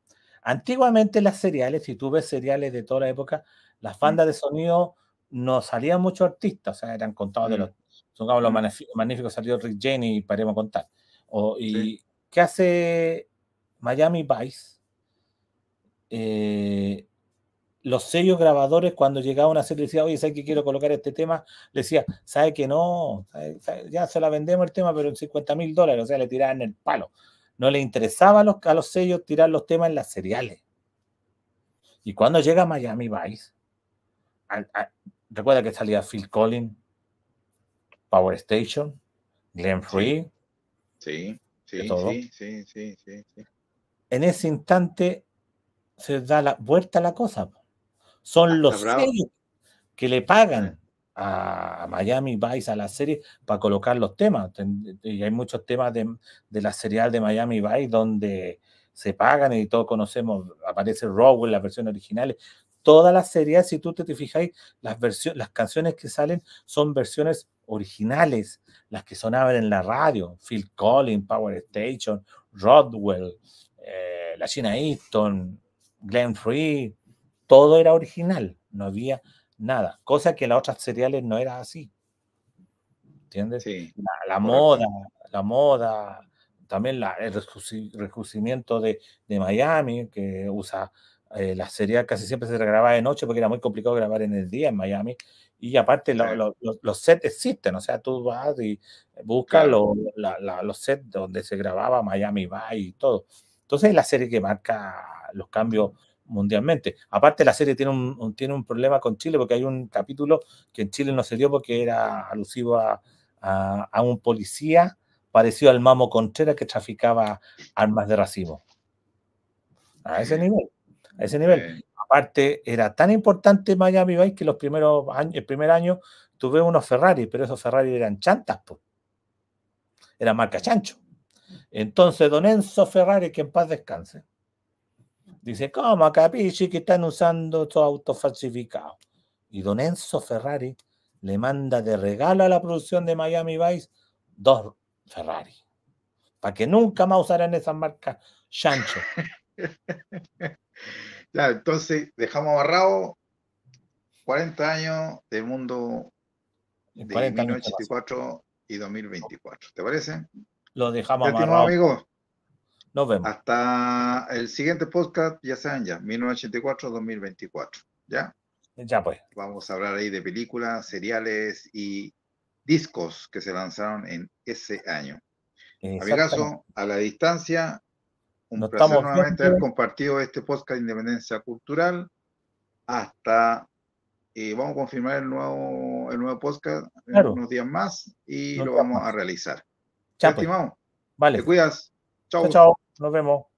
Antiguamente las seriales si tú ves seriales de toda la época, las mm. bandas de sonido no salían muchos artistas, o sea, eran contados de mm. los, son como los magníficos, salió Rick Jenny, paremos contar. ¿Y qué hace Miami Vice? Eh, los sellos grabadores, cuando llegaba una serie, decía, oye, ¿sabes que quiero colocar este tema? Le decía, ¿sabe que no? ya se la vendemos el tema, pero en 50 mil dólares, o sea, le tiraban el palo. No le interesaba a los, los sellos tirar los temas en las seriales. Y cuando llega a Miami Vice, recuerda que salía Phil Collins, Power Station, Glenn Free. Sí, sí, sí, sí, sí, sí, En ese instante se da la vuelta a la cosa son ah, los que le pagan a Miami Vice, a la serie, para colocar los temas. Y hay muchos temas de, la serial de Miami Vice donde se pagan y todos conocemos, aparece Rowell, las versiones originales. Todas las series, si tú te, fijáis, las, las canciones que salen son versiones originales, las que sonaban en la radio, Phil Collins, Power Station, Rodwell, eh, la China Easton, Glenn Free, todo era original, no había nada, cosa que en las otras series no era así. ¿Entiendes? La, moda, la moda, también la, el reclusimiento de, Miami, que usa eh, la serie casi siempre se grababa de noche porque era muy complicado grabar en el día en Miami. Y aparte los sets existen, o sea, tú vas y buscas los sets donde se grababa Miami Vice y todo. Entonces es la serie que marca los cambios mundialmente. Aparte, la serie tiene un, tiene un problema con Chile porque hay un capítulo que en Chile no se dio porque era alusivo a, un policía parecido al Mamo Contreras que traficaba armas de racimo. A ese nivel, a ese nivel. Aparte, era tan importante Miami Vice que los primeros años, el primer año tuve unos Ferrari, pero esos Ferrari eran chantas, pues. Era marca chancho. Entonces, don Enzo Ferrari, que en paz descanse Dice, ¿cómo capisci que están usando estos autos falsificados? Y don Enzo Ferrari le manda de regalo a la producción de Miami Vice dos Ferrari. Para que nunca más usaran esas marcas Chancho. entonces dejamos abarrado 40 años del mundo de 1984 y 2024. ¿Te parece? Lo dejamos amarrado. Nos vemos. Hasta el siguiente podcast, ya saben ya, 1984-2024. ¿Ya? Ya pues. Vamos a hablar ahí de películas, seriales y discos que se lanzaron en ese año. caso, a la distancia, un placer nuevamente haber compartido este podcast de Independencia Cultural. Hasta y eh, vamos a confirmar el nuevo, el nuevo podcast en unos días más y lo vamos a realizar. Chao. Pues. vale. te cuidas. Chao. Chao. Nos vemos.